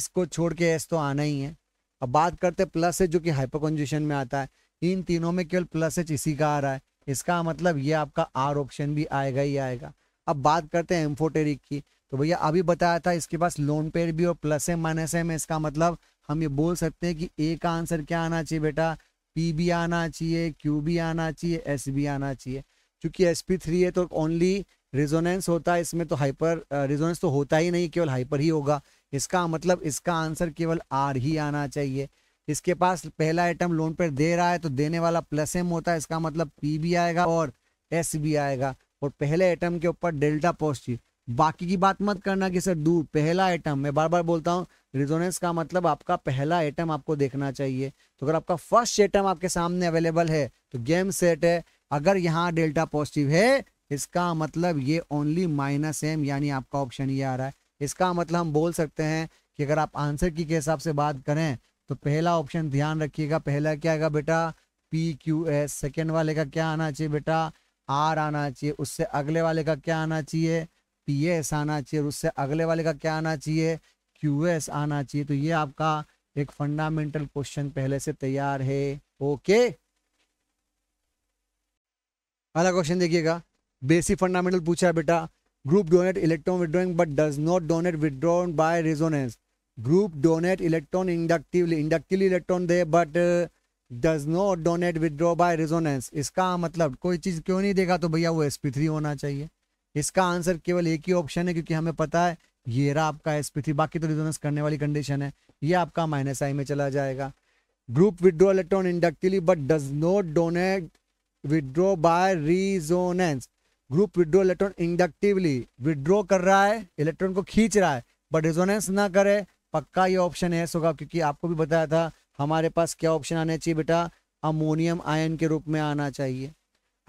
इसको छोड़ के एस तो आना ही है अब बात करते प्लस है जो कि हाइपर में आता है इन तीनों में केवल प्लस एच इसी का आ रहा है इसका मतलब ये आपका आर ऑप्शन भी आएगा ही आएगा अब बात करते हैं एम्फोटेरिक की तो भैया अभी बताया था इसके पास लोन पेयर भी और प्लस है माइनस है इसका मतलब हम ये बोल सकते हैं कि ए का आंसर क्या आना चाहिए बेटा पी भी आना चाहिए क्यू भी आना चाहिए एस भी आना चाहिए क्योंकि एस पी थ्री है तो ओनली रिजोनेंस होता है इसमें तो हाइपर रिजोनेंस तो होता ही नहीं केवल हाइपर ही होगा इसका मतलब इसका आंसर केवल आर ही आना चाहिए इसके पास पहला आइटम लोन पर दे रहा है तो देने वाला प्लस एम होता है इसका मतलब पी भी आएगा और एस भी आएगा और पहले आइटम के ऊपर डेल्टा पॉजिटिव बाकी की बात मत करना कि सर दूर पहला आइटम मैं बार बार बोलता हूँ रिजोनेंस का मतलब आपका पहला आइटम आपको देखना चाहिए तो अगर आपका फर्स्ट आइटम आपके सामने अवेलेबल है तो गेम सेट है अगर यहाँ डेल्टा पॉजिटिव है इसका मतलब ये ओनली माइनस एम यानी आपका ऑप्शन ये आ रहा है इसका मतलब हम बोल सकते हैं कि अगर आप आंसर की के हिसाब से बात करें तो पहला ऑप्शन ध्यान रखिएगा पहला क्या आएगा बेटा पी क्यू एस सेकेंड वाले का क्या आना चाहिए बेटा आर आना चाहिए उससे अगले वाले का क्या आना चाहिए पी एस आना चाहिए और उससे अगले वाले का क्या आना चाहिए क्यू एस आना चाहिए तो ये आपका एक फंडामेंटल क्वेश्चन पहले से तैयार है ओके अगला क्वेश्चन देखिएगा बेसिक फंडामेंटल पूछा है बेटा group donate electron withdrawing but does not donate withdrawn by resonance group donate electron inductively inductively electron दे but does not donate withdraw by resonance इसका मतलब कोई चीज़ क्यों नहीं देगा तो भैया वो sp3 होना चाहिए इसका आंसर केवल एक ही ऑप्शन है क्योंकि हमें पता है ये रहा आपका sp3 बाकी तो रिजोनेंस करने वाली कंडीशन है ये आपका माइनस आई में चला जाएगा group withdraw electron inductively but does not donate withdraw by resonance group withdraw electron inductively withdraw कर रहा है इलेक्ट्रॉन को खींच रहा है बट रेजोनेंस ना करे पक्का ये ऑप्शन है सोगा क्योंकि आपको भी बताया था हमारे पास क्या ऑप्शन आना चाहिए बेटा अमोनियम आयन के रूप में आना चाहिए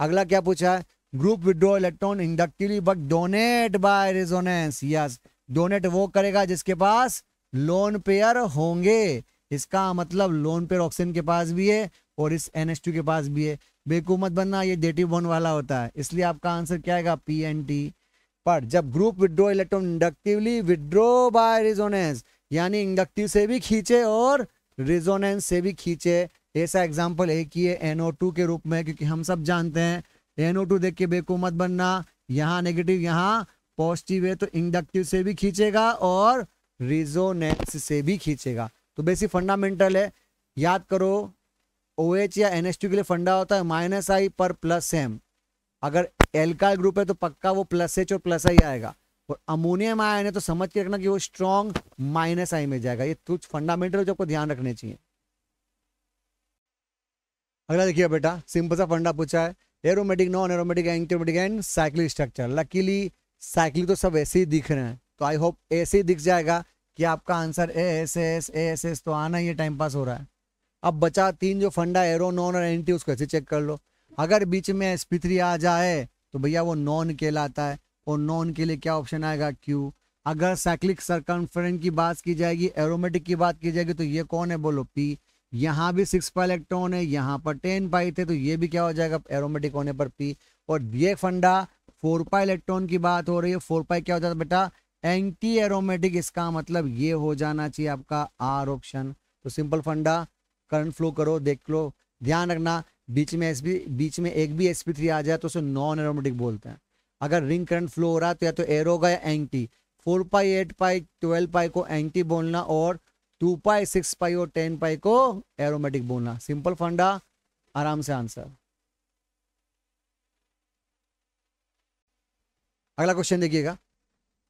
अगला क्या पूछा है group withdraw electron inductively but donate by resonance yes donate वो करेगा जिसके पास लोन पेयर होंगे इसका मतलब लोन पेयर ऑक्सीजन के पास भी है और इस एन के पास भी है बेकूमत बनना ये डेटिव बोन वाला होता है इसलिए आपका आंसर क्या आएगा पी एन टी पर जब group withdraw electron inductively withdraw by resonance यानी इंडक्टिव से भी खींचे और रिजोनेंस से भी खींचे ऐसा एग्जाम्पल एक ही है एनओ टू के रूप में क्योंकि हम सब जानते हैं एनओ टू देख के बेकूमत बनना यहाँ नेगेटिव यहाँ पॉजिटिव है तो इंडक्टिव से भी खींचेगा और रिजोनेंस से भी खींचेगा तो बेसिक फंडामेंटल है याद करो ओ OH या एन के लिए फंडा होता है माइनस आई पर प्लस एम अगर एल्काइल ग्रुप है तो पक्का वो प्लस एच और प्लस आई आएगा और अमोनियम आयन है तो समझ के रखना कि वो स्ट्रॉन्ग माइनस आई में जाएगा ये कुछ फंडामेंटल जो आपको ध्यान रखने चाहिए अगला देखिए बेटा सिंपल सा फंडा पूछा है aromatic non aromatic antiaromatic and cyclic structure luckily cyclic तो सब ऐसे ही दिख रहे हैं तो आई होप ऐसे ही दिख जाएगा कि आपका answer A S S A S S तो आना ही टाइम पास हो रहा है अब बचा तीन जो फंडा एरो नॉन और एंटी उसको ऐसे चेक कर लो अगर बीच में एस आ जाए तो भैया वो नॉन कहलाता है और नॉन के लिए क्या ऑप्शन आएगा क्यू अगर साइक्लिक सरकमफ्रेंट की बात की जाएगी एरोमेटिक की बात की जाएगी तो ये कौन है बोलो पी यहाँ भी सिक्स पा इलेक्ट्रॉन है यहाँ पर टेन पाई थे तो ये भी क्या हो जाएगा एरोमेटिक होने पर पी और ये फंडा फोर पा इलेक्ट्रॉन की बात हो रही है फोर पाई क्या हो जाता है बेटा एंटी एरोमेटिक इसका मतलब ये हो जाना चाहिए आपका आर ऑप्शन तो सिंपल फंडा करंट फ्लो करो देख लो ध्यान रखना बीच में एस बीच में एक भी एस आ जाए तो उसे नॉन एरोमेटिक बोलते हैं अगर रिंग करंट फ्लो हो रहा तो या तो एयर होगा या anti four pi eight pi twelve pi को एंटी बोलना और टू पाई सिक्स पाई और टेन पाई को एरोमेटिक बोलना सिंपल फंडा आराम से आंसर अगला क्वेश्चन देखिएगा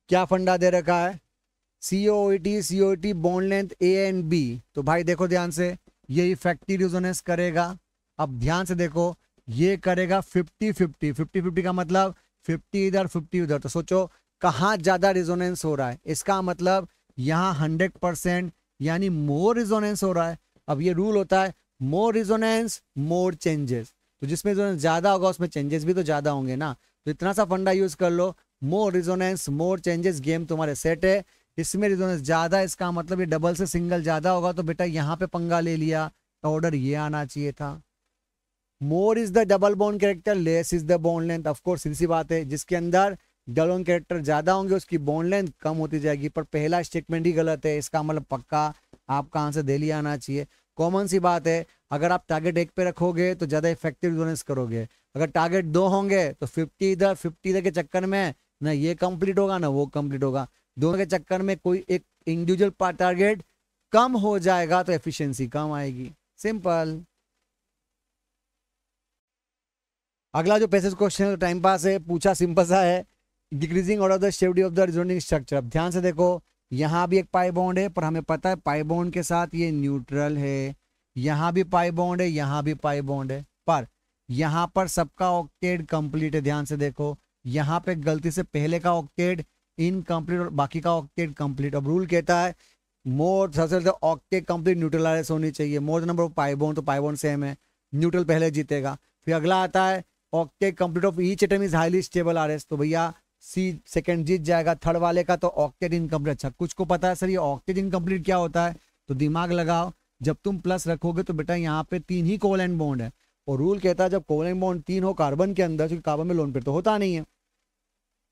क्या फंडा दे रखा है CO T CO T bond length A and B तो भाई देखो ध्यान से ये इफेक्टिव रिजोनेंस करेगा अब ध्यान से देखो ये करेगा फिफ्टी फिफ्टी फिफ्टी फिफ्टी का मतलब फिफ्टी इधर फिफ्टी उधर तो सोचो कहाँ ज़्यादा रिजोनेंस हो रहा है इसका मतलब यहाँ हंड्रेड परसेंट यानी मोर रिजोनेंस हो रहा है अब ये रूल होता है मोर रिजोनेंस मोर चेंजेस तो जिसमें रिजोनेंस ज़्यादा होगा उसमें चेंजेस भी तो ज़्यादा होंगे ना तो इतना सा फंडा यूज़ कर लो more resonance more changes game तुम्हारे सेट है इसमें रिजोनेंस ज़्यादा इसका मतलब ये डबल से सिंगल ज़्यादा होगा तो बेटा यहाँ पे पंगा ले लिया ऑर्डर तो ये आना चाहिए था more is the double bond character less is the bond length of course सीधी सी बात है जिसके अंदर डबल कैरेक्टर ज़्यादा होंगे उसकी बोन लेंथ कम होती जाएगी पर पहला स्टेटमेंट ही गलत है इसका मतलब पक्का आपका आंसर दिल्ली आना चाहिए कॉमन सी बात है अगर आप टारगेट एक पे रखोगे तो ज़्यादा इफेक्टिव डोनेस करोगे अगर टारगेट दो होंगे तो फिफ्टी इधर फिफ्टी इधर के चक्कर में ना ये कंप्लीट होगा ना वो कंप्लीट होगा दोनों के चक्कर में कोई एक इंडिविजुअल टारगेट कम हो जाएगा तो एफिशिएंसी कम आएगी सिंपल अगला जो पैसेज क्वेश्चन है टाइम पास है पूछा सिंपल सा है डिक्रीजिंग ऑर्डर द शेवडी ऑफ द रिजोनिंग स्ट्रक्चर अब ध्यान से देखो यहाँ भी एक पाई बॉन्ड है पर हमें पता है पाई बॉन्ड के साथ ये न्यूट्रल है यहाँ भी पाई बॉन्ड है यहाँ भी पाई बॉन्ड है पर यहाँ पर सबका ऑक्टेड कंप्लीट है ध्यान से देखो यहाँ पे गलती से पहले का ऑक्टेड इनकम्प्लीट और बाकी का ऑक्टेड कंप्लीट अब रूल कहता है मोर सबसे ऑक्टेड कंप्लीट न्यूट्रल आर होनी चाहिए मोर नंबर ऑफ पाइबोन तो पाइबोन सेम है न्यूट्रल पहले जीतेगा फिर अगला आता है octet complete of each atom is highly stable R S तो भैया सी सेकंड जीत जाएगा थर्ड वाले का तो ऑक्टेट इनकम्प्लीट अच्छा कुछ को पता है सर ये ऑक्टेट इनकम्प्लीट क्या होता है तो दिमाग लगाओ जब तुम प्लस रखोगे तो बेटा यहाँ पे तीन ही कोल एंड बॉन्ड है और रूल कहता है जब कोल एंड बॉन्ड तीन हो कार्बन के अंदर क्योंकि कार्बन में लोन पेट तो होता नहीं है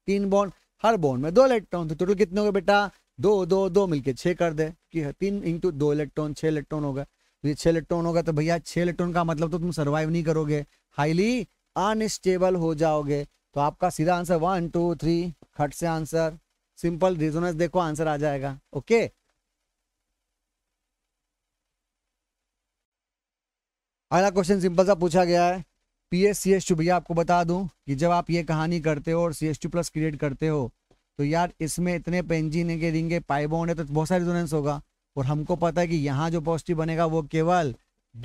तीन बॉन्ड हर बॉन्ड में दो इलेक्ट्रॉन तो टोटल कितने हो गए बेटा दो दो दो मिलके छः कर दे कि हाँ, तीन इंटू दो इलेक्ट्रॉन छः इलेक्ट्रॉन होगा तो ये छः इलेक्ट्रॉन होगा तो भैया छः इलेक्ट्रॉन का मतलब तो तुम सर्वाइव नहीं करोगे हाईली अनस्टेबल हो जाओगे तो आपका सीधा आंसर वन टू थ्री खट से आंसर सिंपल रिजोनेंस देखो आंसर आ जाएगा ओके अगला क्वेश्चन सिंपल सा पूछा गया है P S C S two भैया आपको बता दूं कि जब आप ये कहानी करते हो और C S two plus create करते हो तो यार इसमें इतने पेंजीन के रिंगे पाइबोन है तो बहुत सारे रिजोनेंस होगा और हमको पता है कि यहाँ जो पॉजिटिव बनेगा वो केवल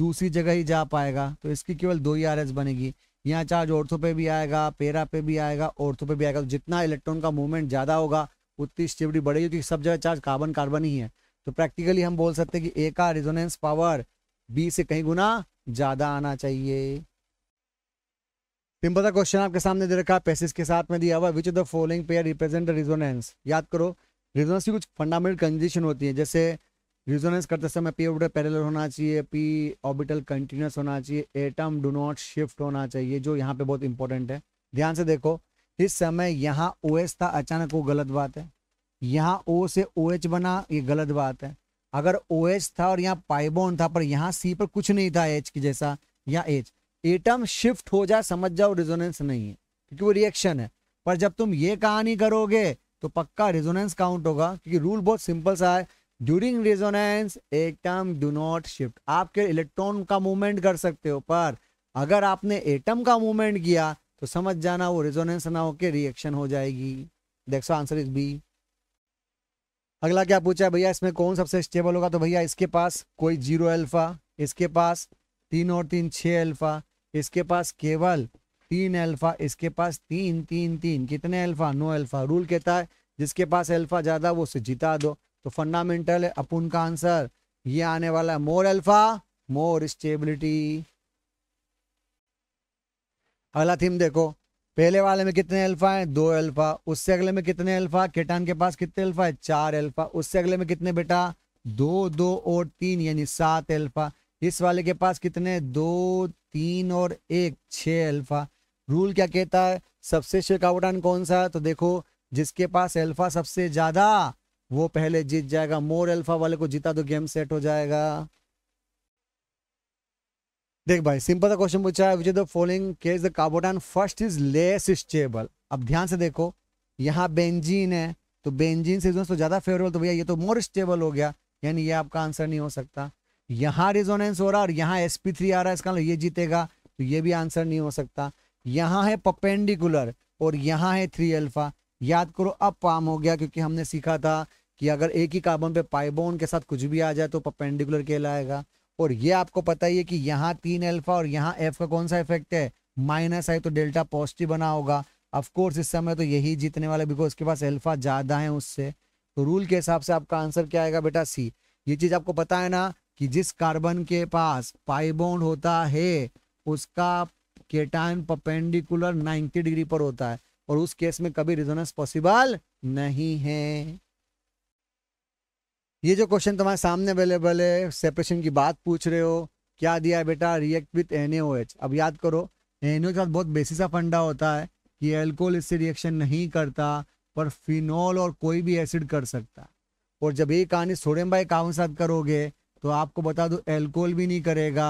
दूसरी जगह ही जा पाएगा तो इसकी केवल दो ही आर एस बनेगी यहाँ चार्ज ऑर्थो पे भी आएगा पेरा पे भी आएगा ऑर्थो पे भी आएगा तो जितना इलेक्ट्रॉन का मूवमेंट ज़्यादा होगा उतनी स्टेबिलिटी बढ़ेगी क्योंकि सब जगह चार्ज कार्बन कार्बन ही है तो प्रैक्टिकली हम बोल सकते हैं कि ए का रिजोनेंस पावर बी से कहीं गुना ज़्यादा आना चाहिए सिंपल सा क्वेश्चन आपके सामने दे रखा है पैसेज के साथ में दिया हुआ which of the following pair represent the resonance याद करो रिजोनेंस की कुछ फंडामेंटल कंडीशन होती है जैसे रिजोनेंस करते समय पी ऑर्बिटल पैरेलल होना चाहिए पी ऑर्बिटल कंटिन्यूस होना चाहिए एटम डू नॉट शिफ्ट होना चाहिए जो यहाँ पे बहुत इंपॉर्टेंट है ध्यान से देखो इस समय यहाँ ओ एस था अचानक वो गलत बात है यहाँ ओ से ओ OH एच बना ये गलत बात है अगर ओ एच था और यहाँ पाइबोन था पर यहाँ सी पर कुछ नहीं था एच की जैसा या एच एटम शिफ्ट हो जाए समझ जाओ रिजोनेंस नहीं है क्योंकि वो रिएक्शन है पर जब तुम ये कहानी करोगे तो पक्का रिजोनेंस काउंट होगा क्योंकि रूल बहुत सिंपल सा है during resonance atom do not shift आपके इलेक्ट्रॉन का मूवमेंट कर सकते हो पर अगर आपने एटम का मूवमेंट किया तो समझ जाना वो रेजोनेंस ना होकर रिएक्शन हो जाएगी देखो आंसर इज बी अगला क्या पूछा है भैया इसमें कौन सबसे स्टेबल होगा तो भैया इसके पास कोई जीरो अल्फा इसके पास तीन और तीन छः अल्फा इसके पास केवल तीन अल्फा इसके पास तीन तीन तीन कितने अल्फा नो अल्फा रूल कहता है जिसके पास अल्फा ज़्यादा वो उसे जिता दो तो फंडामेंटल अपुन का आंसर ये आने वाला है मोर अल्फा मोर स्टेबिलिटी अगला थीम देखो पहले वाले में कितने अल्फा है दो अल्फा उससे अगले में कितने अल्फा केटान के पास कितने अल्फा है चार अल्फा उससे अगले में कितने बेटा दो दो और तीन यानी सात अल्फा इस वाले के पास कितने दो तीन और एक छ अल्फा रूल क्या कहता है सबसे शेकावटान कौन सा है तो देखो जिसके पास अल्फा सबसे ज़्यादा वो पहले जीत जाएगा मोर अल्फा वाले को जीता तो गेम सेट हो जाएगा देख भाई सिंपल सा क्वेश्चन पूछा है which the following case the carbocation first is less stable अब ध्यान से देखो यहाँ बेंजीन है तो बेंजीन से तो ज्यादा फेवरेबल तो भैया ये तो मोर स्टेबल हो गया यानी ये आपका आंसर नहीं हो सकता यहाँ रिजोनेंस हो रहा और यहाँ sp3 थ्री आ रहा है इसका मतलब ये जीतेगा तो ये भी आंसर नहीं हो सकता यहाँ है पपेंडिकुलर और यहाँ है थ्री अल्फा याद करो अब पाम हो गया क्योंकि हमने सीखा था कि अगर एक ही कार्बन पे पाइबोन के साथ कुछ भी आ जाए तो के कहलाएगा और ये आपको पता ही है कि यहाँ तीन एल्फा और यहाँ एफ का कौन सा इफेक्ट है माइनस है तो डेल्टा पॉजिटिव बना होगा अफकोर्स इस समय तो यही जीतने वाला बिकॉज उसके पास एल्फा ज़्यादा है उससे तो रूल के हिसाब से आपका आंसर क्या आएगा बेटा सी ये चीज़ आपको पता है ना कि जिस कार्बन के पास पाइबोन होता है उसका केटाइन पपेंडिकुलर 90 डिग्री पर होता है और उस केस में कभी रिजोनेंस पॉसिबल नहीं है ये जो क्वेश्चन तुम्हारे सामने अवेलेबल है सेपरेशन की बात पूछ रहे हो क्या दिया है बेटा रिएक्ट विथ एन अब याद करो एन के साथ बहुत बेसिस ऑफ अंडा होता है कि एल्कोहल इससे रिएक्शन नहीं करता पर फिनोल और कोई भी एसिड कर सकता और जब ये कहानी सोडियम बाई कावन साथ करोगे तो आपको बता दो एल्कोहल भी नहीं करेगा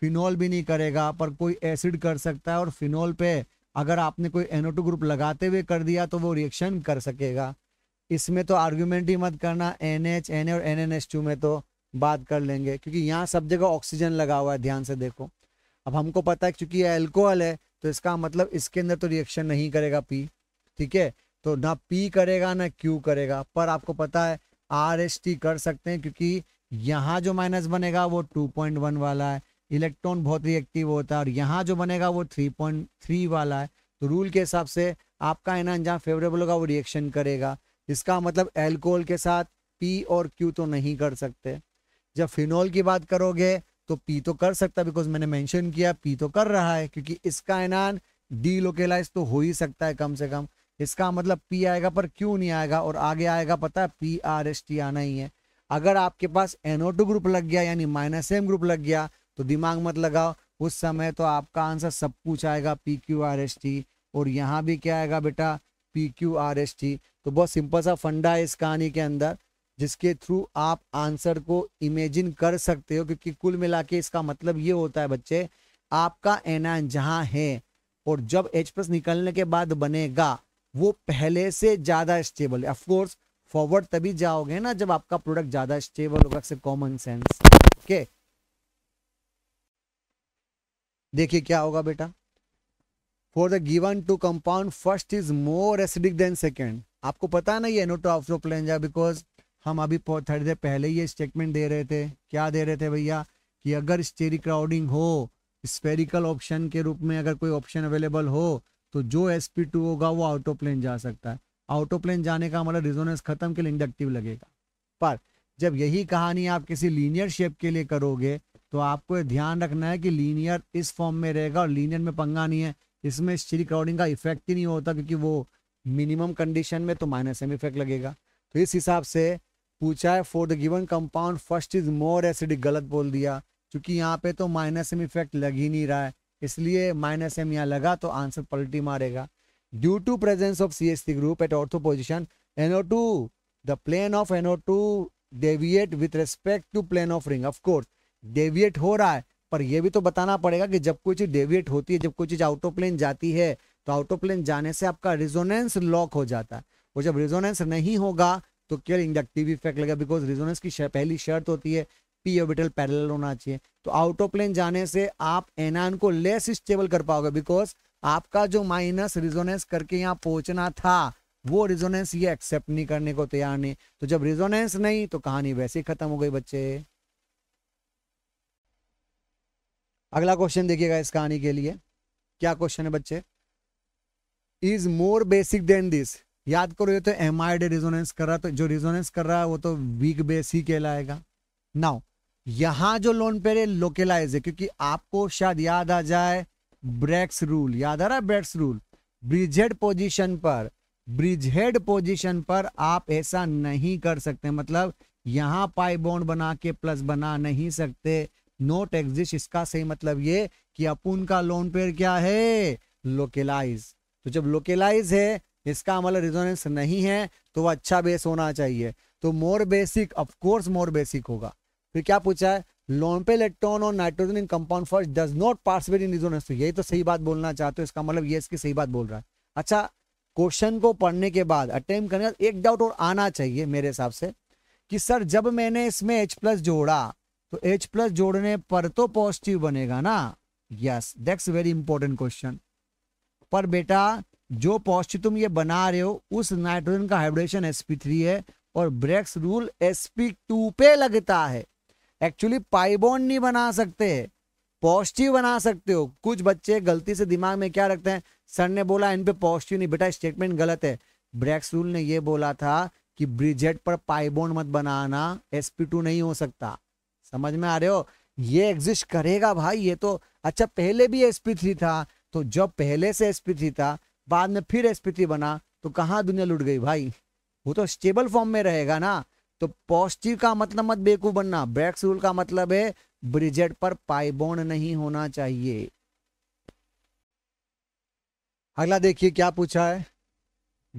फिनोल भी नहीं करेगा पर कोई एसिड कर सकता है और फिनोल पे अगर आपने कोई एनओ ग्रुप लगाते हुए कर दिया तो वो रिएक्शन कर सकेगा इसमें तो आर्ग्यूमेंट ही मत करना एन एच एन ए और एन एन एच टू में तो बात कर लेंगे क्योंकि यहाँ सब जगह ऑक्सीजन लगा हुआ है ध्यान से देखो अब हमको पता है क्योंकि ये एल्कोहल है तो इसका मतलब इसके अंदर तो रिएक्शन नहीं करेगा पी ठीक है तो ना पी करेगा ना क्यू करेगा पर आपको पता है आर एस टी कर सकते हैं क्योंकि यहाँ जो माइनस बनेगा वो टू पॉइंट वन वाला है इलेक्ट्रॉन बहुत रिएक्टिव होता है और यहाँ जो बनेगा वो 3.3 वाला है तो रूल के हिसाब से आपका ना जहाँ फेवरेबल होगा वो रिएक्शन करेगा इसका मतलब एल्कोहल के साथ पी और क्यू तो नहीं कर सकते जब फिनोल की बात करोगे तो पी तो कर सकता बिकॉज मैंने मैंशन किया पी तो कर रहा है क्योंकि इसका एनान डी लोकेलाइज तो हो ही सकता है कम से कम इसका मतलब पी आएगा पर क्यू नहीं आएगा और आगे आएगा पता है पी आर एस टी आना ही है अगर आपके पास एनओ टू ग्रुप लग गया यानी माइनस एम ग्रुप लग गया तो दिमाग मत लगाओ उस समय तो आपका आंसर सब कुछ आएगा P Q R S T और यहाँ भी क्या आएगा बेटा P Q R S T तो बहुत सिंपल सा फंडा है इस कहानी के अंदर जिसके थ्रू आप आंसर को इमेजिन कर सकते हो क्योंकि कुल मिला के इसका मतलब ये होता है बच्चे आपका एनान जहाँ है और जब एच प्लस निकलने के बाद बनेगा वो पहले से ज़्यादा स्टेबल है ऑफकोर्स फॉरवर्ड तभी जाओगे ना जब आपका प्रोडक्ट ज़्यादा स्टेबल होगा से कॉमन सेंस ओके देखिए क्या होगा बेटा for the given two compound first is more acidic than second आपको पता नहीं प्लेंजा बिकॉज हम अभी थर्ड डे पहले ही स्टेटमेंट दे रहे थे क्या दे रहे थे भैया कि अगर स्टेरी क्राउडिंग हो स्पेरिकल ऑप्शन के रूप में अगर कोई ऑप्शन अवेलेबल हो तो जो एस पी टू होगा वो प्लेन जा सकता है आउट ऑफ प्लेन जाने का हमारा मतलब रिजोनेंस खत्म के लिए इंडक्टिव लगेगा पर जब यही कहानी आप किसी लीनियर शेप के लिए करोगे तो आपको ध्यान रखना है कि लीनियर इस फॉर्म में रहेगा और लीनियर में पंगा नहीं है इसमें स्ट्री क्राउडिंग का इफेक्ट ही नहीं होता क्योंकि वो मिनिमम कंडीशन में तो माइनस एम इफेक्ट लगेगा तो इस हिसाब से पूछा है for the given compound first is more acidic गलत बोल दिया क्योंकि यहाँ पे तो माइनस एम इफेक्ट लग ही नहीं रहा है इसलिए माइनस एम यहाँ लगा तो आंसर पलटी मारेगा due to presence of C S T group at ortho position NO two the plane of NO two deviate with respect to plane of ring of course डेविएट हो रहा है पर यह भी तो बताना पड़ेगा कि जब कोई चीज डेविएट होती है जब कोई चीज आउट ऑफ प्लेन जाती है तो आउट ऑफ प्लेन जाने से आपका रिजोनेंस लॉक हो जाता है और जब रिजोनेंस नहीं होगा तो केवल इंडक्टिव इफेक्ट लगेगा बिकॉज रिजोनेंस की शर, पहली शर्त होती है पी ऑर्बिटल पैरेलल होना चाहिए तो आउट ऑफ प्लेन जाने से आप एनआन को लेस स्टेबल कर पाओगे बिकॉज आपका जो माइनस रिजोनेंस करके यहाँ पहुंचना था वो रिजोनेंस ये एक्सेप्ट नहीं करने को तैयार नहीं तो जब रिजोनेंस नहीं तो कहानी वैसे ही खत्म हो गई बच्चे अगला क्वेश्चन देखिएगा इस कहानी के लिए क्या क्वेश्चन है बच्चे is more basic than this याद करो ये तो एम आई डी रिजोनेंस कर रहा है तो जो रिजोनेंस कर रहा है वो तो वीक बेस ही कहलाएगा नाउ यहां जो लोन पेयर है लोकेलाइज है क्योंकि आपको शायद याद आ जाए ब्रेक्स रूल याद आ रहा है ब्रेक्स रूल ब्रिजेड पोजिशन पर ब्रिजहेड पोजिशन पर आप ऐसा नहीं कर सकते मतलब यहां पाई बॉन्ड बना के प्लस बना नहीं सकते नोट एग्जिस्ट इसका सही मतलब ये कि अपुन का लोन पेयर क्या है लोकेलाइज तो जब लोकेलाइज है इसका मतलब रिजोनेंस नहीं है तो वह अच्छा बेस होना चाहिए तो more basic of course more basic होगा फिर क्या पूछा है लोन पे इलेक्ट्रॉन और nitrogen in compound first does not participate in resonance तो यही तो सही बात बोलना चाहते हो इसका मतलब ये इसकी सही बात बोल रहा है अच्छा क्वेश्चन को पढ़ने के बाद अटेम्प करने एक डाउट और आना चाहिए मेरे हिसाब से कि सर जब मैंने इसमें एच प्लस जोड़ा तो एच प्लस जोड़ने पर तो पॉजिटिव बनेगा ना yes that's very important question पर बेटा जो पॉजिटिव तुम ये बना रहे हो उस नाइट्रोजन का हाइब्रिडेशन sp3 है और ब्रेक्स रूल sp2 पे लगता है एक्चुअली पाइबोन नहीं बना सकते पॉजिटिव बना सकते हो कुछ बच्चे गलती से दिमाग में क्या रखते हैं सर ने बोला इन पे पॉजिटिव नहीं बेटा स्टेटमेंट गलत है ब्रेक्स रूल ने ये बोला था कि ब्रिजेट पर पाइबोन मत बनाना sp2 नहीं हो सकता समझ में आ रहे हो ये एग्जिस्ट करेगा भाई ये तो अच्छा पहले भी एस था तो जब पहले से एस था बाद में फिर एस बना तो कहाँ दुनिया लुट गई भाई वो तो स्टेबल फॉर्म में रहेगा ना तो पॉजिटिव का मतलब मत बेकूफ बनना ब्रैक्स रूल का मतलब है ब्रिजेट पर पाइबोन नहीं होना चाहिए अगला देखिए क्या पूछा है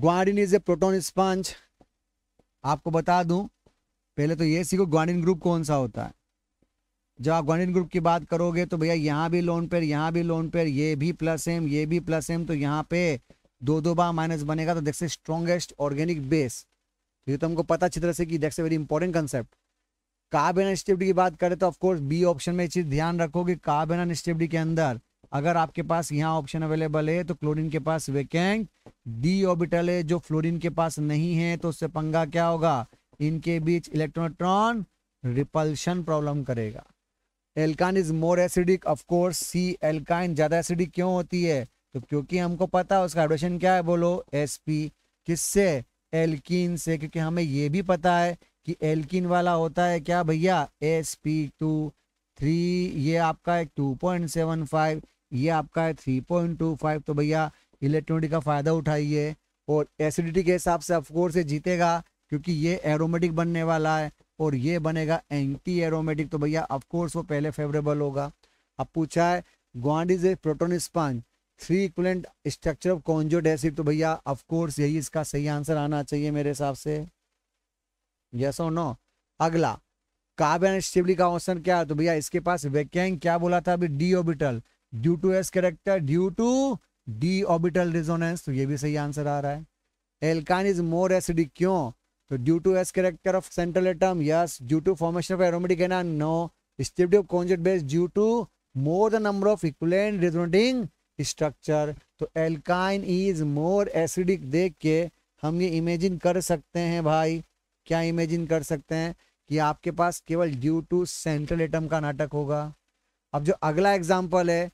guanidine is a proton sponge आपको बता दूं पहले तो ये सीखो ग्वाडिन ग्रुप कौन सा होता है जब आप गवर्नमेंट ग्रुप की बात करोगे तो भैया यहाँ भी लोन पेयर यहाँ भी लोन पेयर ये भी प्लस एम ये भी प्लस एम तो यहाँ पे दो दो बार माइनस बनेगा तो से स्ट्रॉन्गेस्ट ऑर्गेनिक बेस ये तो हमको पता अच्छी तरह से कि देखते very important concept carbon stability की बात करें तो ऑफकोर्स बी ऑप्शन में चीज़ ध्यान रखो कि कार्बन स्टेबिलिटी के अंदर अगर आपके पास यहाँ ऑप्शन अवेलेबल है तो क्लोरीन के पास वेकेंट डी ऑर्बिटल है जो फ्लोरीन के पास नहीं है तो उससे पंगा क्या होगा इनके बीच इलेक्ट्रोट्रॉन रिपल्शन प्रॉब्लम करेगा alkyne is more acidic of course C alkyne ज़्यादा एसिडिक क्यों होती है तो क्योंकि हमको पता है उसका हाइड्रेशन क्या है बोलो एस पी किससे एल्किन से क्योंकि हमें ये भी पता है कि एल्किन वाला होता है क्या भैया एस पी टू थ्री ये आपका है टू पॉइंट सेवन फाइव ये आपका है थ्री पॉइंट टू फाइव तो भैया इलेक्ट्रॉनिक का फ़ायदा उठाइए और एसिडिटी के हिसाब से ऑफकोर्स ये जीतेगा क्योंकि ये एरोमेटिक बनने वाला है और ये बनेगा एंटी एरोमेटिक तो भैया ऑफकोर्स वो पहले फेवरेबल होगा अब पूछा है guanidine is a proton sponge three equivalent structure of conjugate acid तो भैया ऑफकोर्स यही इसका सही आंसर आना चाहिए मेरे हिसाब से यस और नो अगला कार्बन स्टेबली का ऑप्शन क्या है तो भैया इसके पास वैक्यांग क्या बोला था अभी D orbital due to S character due to D orbital resonance तो ये भी सही आंसर आ रहा है एल्कान इज मोर एसिडिक क्यों तो due to S character of central atom yes due to formation of aromatic anion no stability of conjugate base due to more the number of equivalent resonating structure तो alkyne is more acidic देख के हम ये imagine कर सकते हैं भाई क्या इमेजिन कर सकते हैं कि आपके पास केवल ड्यू टू सेंट्रल एटम का नाटक होगा अब जो अगला एग्जाम्पल है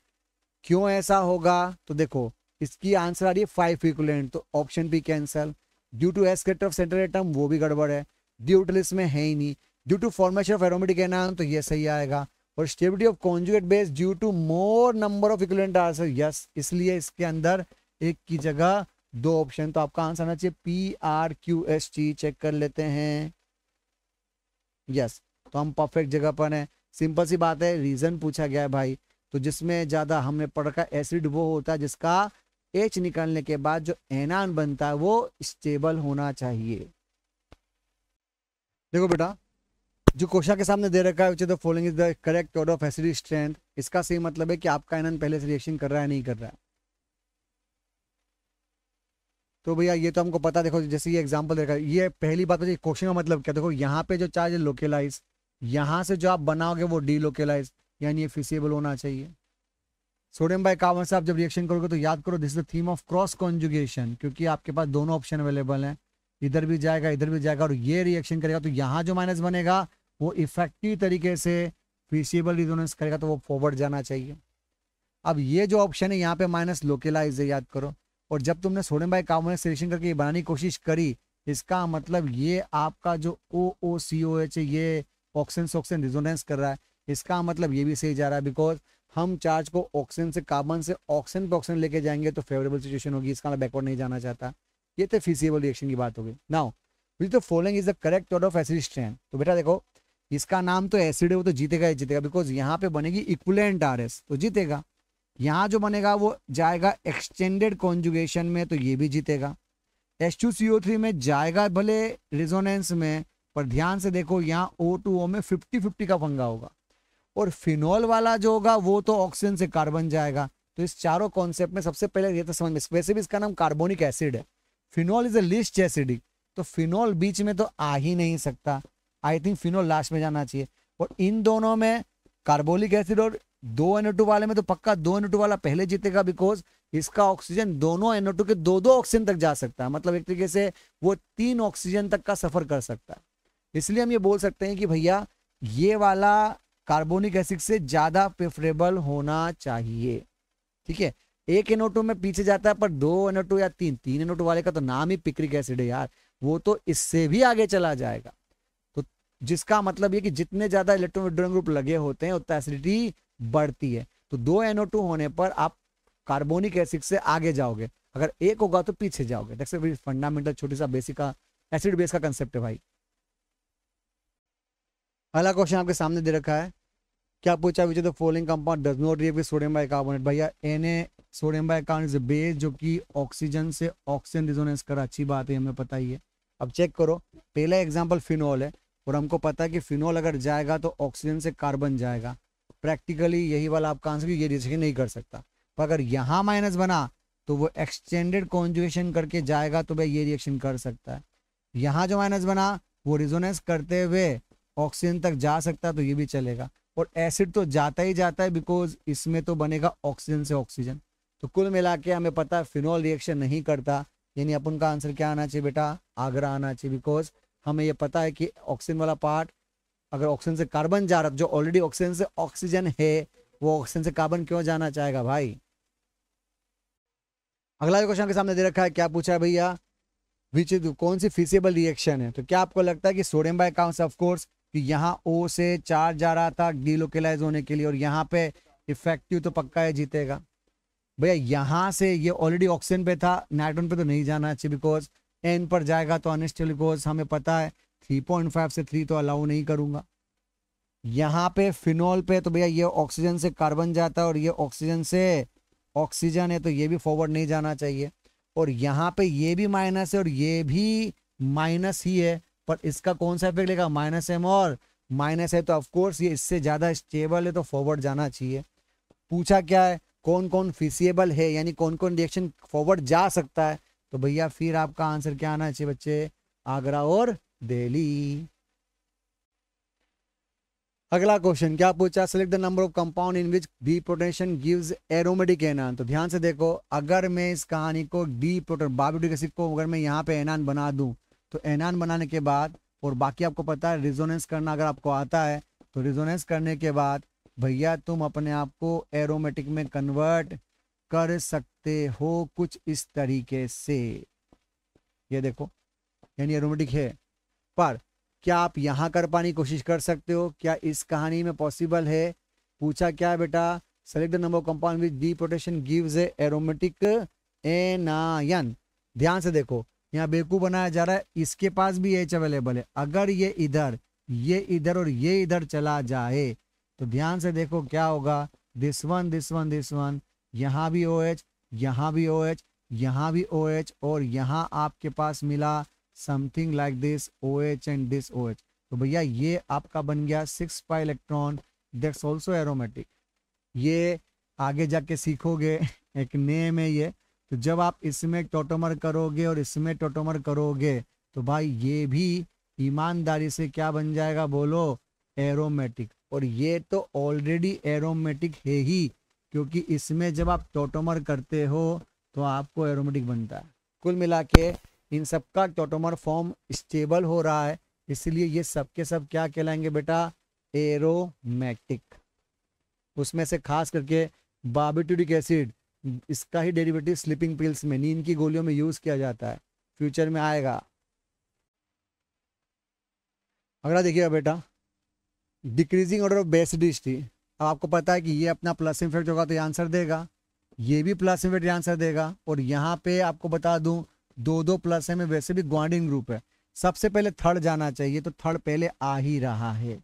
क्यों ऐसा होगा तो देखो इसकी आंसर आ रही है फाइव इक्वलेंट तो option B cancel due to S character of center atom वो भी गड़बड़ है ड्यूटलिस में है ही नहीं due to formation of aromatic anion तो ये सही आएगा और stability of conjugate base due to more number of equivalent answer yes इसलिए इसके अंदर एक की जगह दो ऑप्शन तो आपका आंसर आना चाहिए P R Q S T check कर लेते हैं यस yes, तो हम परफेक्ट जगह पर हैं सिंपल सी बात है रीजन पूछा गया है भाई तो जिसमें ज्यादा हमने पढ़ का एसिड वो होता है जिसका एच निकालने के बाद जो एनान बनता है वो स्टेबल होना चाहिए देखो बेटा जो कोशा के सामने दे रखा है तो following is the correct order of acidic strength इसका सही मतलब है कि आपका एनान पहले से रिएक्शन कर रहा है नहीं कर रहा है तो भैया ये तो हमको पता देखो जैसे ये एग्जांपल देखा ये पहली बात मुझे तो क्वेश्चन का मतलब क्या देखो यहाँ पे जो चार्ज है लोकेलाइज यहाँ से जो आप बनाओगे वो डी लोकेलाइज यानी ये फिसेबल होना चाहिए सोडियम बाई कार्बन से आप जब रिएक्शन करोगे तो याद करो this is the theme of cross conjugation क्योंकि आपके पास दोनों ऑप्शन अवेलेबल हैं इधर भी जाएगा इधर भी जाएगा और ये रिएक्शन करेगा तो यहाँ जो माइनस बनेगा वो इफेक्टिव तरीके से फीसिबल रिजोनेंस करेगा तो वो फॉरवर्ड जाना चाहिए अब ये जो ऑप्शन है यहाँ पे माइनस लोकेलाइज है याद करो और जब तुमने सोडियम बाई कार्बोनेट रिएक्शन करके ये बनाने की कोशिश करी इसका मतलब ये आपका जो O O C O H ये ऑक्सीजन ऑक्सीजन रिजोनेंस कर रहा है इसका मतलब ये भी सही जा रहा है बिकॉज हम चार्ज को ऑक्सीजन से कार्बन से ऑक्सीजन पर ऑक्सीजन लेके जाएंगे तो फेवरेबल सिचुएशन होगी इसका बैकवर्ड नहीं जाना चाहता ये तो फीसिएबल रिएक्शन की बात होगी now which the following is the correct order of acid strength तो बेटा देखो इसका नाम तो एसिड है वो तो जीतेगा ही जीतेगा बिकॉज यहाँ पे बनेगी इक्वलेंट आर एस तो जीतेगा यहाँ जो बनेगा वो जाएगा एक्सटेंडेड कॉन्जुगेशन में तो ये भी जीतेगा S two C O three में जाएगा भले रिजोनेंस में पर ध्यान से देखो यहाँ ओ टू ओ में फिफ्टी फिफ्टी का पंगा होगा और फिनॉल वाला जो होगा वो तो ऑक्सीजन से कार्बन जाएगा तो इस चारों कॉन्सेप्ट में सबसे पहले ये तो समझ में वैसे भी इसका नाम कार्बोनिक एसिड है phenol is a least acidic तो फिनॉल बीच में तो आ ही नहीं सकता आई थिंक फिनॉल लास्ट में जाना चाहिए और इन दोनों में कार्बोलिक एसिड और दो एनओ वाले में तो पक्का दो एनओ वाला पहले जीतेगा बिकॉज इसका ऑक्सीजन दोनों एनओ के दो दो ऑक्सीजन तक जा सकता है मतलब एक तरीके से वो तीन ऑक्सीजन तक का सफर कर सकता है इसलिए हम ये बोल सकते हैं कि भैया ये वाला कार्बोनिक एसिड से ज़्यादा प्रेफरेबल होना चाहिए ठीक है एक एनोटो में पीछे जाता है पर दो एनोटो या तीन तीन एनोटो वाले का तो नाम ही पिक्रिक एसिड है यार वो तो इससे भी आगे चला जाएगा तो जिसका मतलब ये कि जितने ज़्यादा इलेक्ट्रोन ग्रुप लगे होते हैं उतना एसिडिटी बढ़ती है तो दो एनोटो होने पर आप कार्बोनिक एसिड से आगे जाओगे अगर एक होगा तो पीछे जाओगे फंडामेंटल छोटी सा बेसिक का एसिड बेस का कंसेप्ट है भाई अगला क्वेश्चन आपके सामने दे रखा है क्या पूछा which the following compound does not react with sodium bicarbonate भैया N A sodium bicarbonate is base जो कि ऑक्सीजन से ऑक्सीजन रिजोनेंस कर अच्छी बात है हमें पता ही है अब चेक करो पहला एग्जाम्पल फिनॉल है और हमको पता है कि फिनॉल अगर जाएगा तो ऑक्सीजन से कार्बन जाएगा प्रैक्टिकली यही वाला आपका आंसर ये रिएक्शन नहीं कर सकता पर अगर यहाँ माइनस बना तो वो एक्सटेंडेड कॉन्जुगेशन करके जाएगा तो भाई ये रिएक्शन कर सकता है यहाँ जो माइनस बना वो रिजोनेंस करते हुए ऑक्सीजन तक जा सकता है तो ये भी चलेगा और एसिड तो जाता ही जाता है बिकॉज इसमें तो बनेगा ऑक्सीजन से ऑक्सीजन तो कुल मिला के हमें पता है फिनॉल रिएक्शन नहीं करता यानी अपन का आंसर क्या आना चाहिए बेटा आगरा आना चाहिए बिकॉज हमें यह पता है कि ऑक्सीजन वाला पार्ट अगर ऑक्सीजन से कार्बन जा रहा जो ऑलरेडी ऑक्सीजन से ऑक्सीजन है वो ऑक्सीजन से कार्बन क्यों जाना चाहेगा भाई अगला क्वेश्चन के सामने दे रखा है क्या पूछा है भैया विच कौन सी फिसेबल रिएक्शन है तो क्या आपको लगता है कि सोडियम बाय काउंस ऑफकोर्स कि यहाँ ओ से चार जा रहा था डीलोकेलाइज होने के लिए और यहाँ पे इफेक्टिव तो पक्का है जीतेगा भैया यहाँ से ये ऑलरेडी ऑक्सीजन पे था नाइट्रोन पे तो नहीं जाना चाहिए बिकॉज एन पर जाएगा तो अनिस्टेबल बिकॉज हमें पता है 3.5 से 3 तो अलाउ नहीं करूँगा यहाँ पे फिनॉल पे तो भैया ये ऑक्सीजन से कार्बन जाता है और ये ऑक्सीजन से ऑक्सीजन है तो ये भी फॉरवर्ड नहीं जाना चाहिए और यहाँ पे ये भी माइनस है और ये भी माइनस ही है पर इसका कौन सा इफेक्ट लेगा माइनस एम और माइनस तो है तो ऑफकोर्स ये इससे ज़्यादा स्टेबल है तो फॉरवर्ड जाना चाहिए पूछा क्या है कौन कौन फिसिएबल है यानी कौन कौन रिएक्शन फॉरवर्ड जा सकता है तो भैया फिर आपका आंसर क्या आना चाहिए बच्चे आगरा और दिल्ली अगला क्वेश्चन क्या पूछा select the number of compound in which deprotonation gives aromatic anion तो ध्यान से देखो अगर मैं इस कहानी को डी प्रोटेन बाबिक एसिड को अगर मैं यहाँ पे एनान बना दूं तो एनान बनाने के बाद और बाकी आपको पता है रिजोनेंस करना अगर आपको आता है तो रिजोनेंस करने के बाद भैया तुम अपने आप को एरोमेटिक में कन्वर्ट कर सकते हो कुछ इस तरीके से ये देखो यानी एरोमेटिक है पर क्या आप यहाँ कर पाने की कोशिश कर सकते हो क्या इस कहानी में पॉसिबल है पूछा क्या बेटा select number compound with deprotonation gives aromatic anion ध्यान से देखो यहाँ बेकू बनाया जा रहा है इसके पास भी एच अवेलेबल है अगर ये इधर ये इधर और ये इधर चला जाए तो ध्यान से देखो क्या होगा this one this one this one यहाँ भी ओ एच यहाँ भी ओ एच यहाँ भी ओ एच और यहाँ आपके पास मिला something like this O H and this O H तो भैया ये आपका बन गया six pi electron that's also aromatic ये आगे जाके सीखोगे *laughs* एक नेम है ये तो जब आप इसमें टोटोमर करोगे और इसमें टोटोमर करोगे तो भाई ये भी ईमानदारी से क्या बन जाएगा बोलो एरोमेटिक और ये तो ऑलरेडी एरोमेटिक है ही क्योंकि इसमें जब आप टोटोमर करते हो तो आपको एरोमेटिक बनता है कुल मिला के इन सबका टोटोमर फॉर्म स्टेबल हो रहा है इसलिए ये सब के सब क्या कहलाएंगे बेटा एरोमेटिक उसमें से खास करके बाबिटूरिक एसिड इसका ही डेरिवेटिव स्लीपिंग पिल्स में नींद की गोलियों में यूज़ किया जाता है फ्यूचर में आएगा अगला देखिएगा बेटा डिक्रीजिंग ऑर्डर ऑफ बेसिडिस्टी अब आपको पता है कि ये अपना प्लस इफेक्ट होगा तो ये आंसर देगा ये भी प्लस इफेक्ट आंसर देगा और यहाँ पे आपको बता दूँ दो दो प्लस है में वैसे भी ग्वाडिन ग्रुप है सबसे पहले थर्ड जाना चाहिए तो थर्ड पहले आ ही रहा है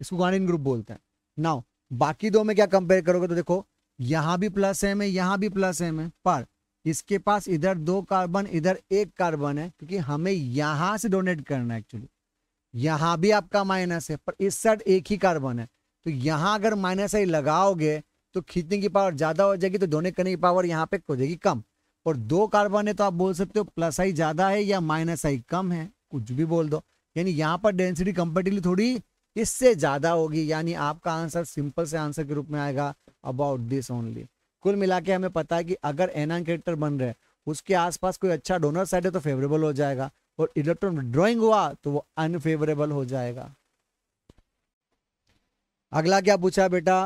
इसको ग्वाडिन ग्रुप बोलते हैं नाउ बाकी दो में क्या कंपेयर करोगे तो देखो यहाँ भी प्लस एम है यहाँ भी प्लस एम है पर इसके पास इधर दो कार्बन इधर एक कार्बन है क्योंकि हमें यहाँ से डोनेट करना है एक्चुअली यहाँ भी आपका माइनस है पर इस साइड एक ही कार्बन है तो यहाँ अगर माइनस आई लगाओगे तो खींचने की पावर ज़्यादा हो जाएगी तो डोनेट करने की पावर यहाँ पे हो जाएगी कम और दो कार्बन है तो आप बोल सकते हो प्लस आई ज़्यादा है या माइनस आई कम है कुछ भी बोल दो यानी यहाँ पर डेंसिटी कंपेटिवली थोड़ी इससे ज़्यादा होगी यानी आपका आंसर सिंपल से आंसर के रूप में आएगा अबाउट दिस ओनली कुल मिला के हमें पता है कि अगर एनान कैरेक्टर बन रहे उसके आसपास कोई अच्छा डोनर साइड है तो फेवरेबल हो जाएगा और इलेक्ट्रॉन ड्रॉइंग हुआ तो वो अनफेवरेबल हो जाएगा अगला क्या पूछा बेटा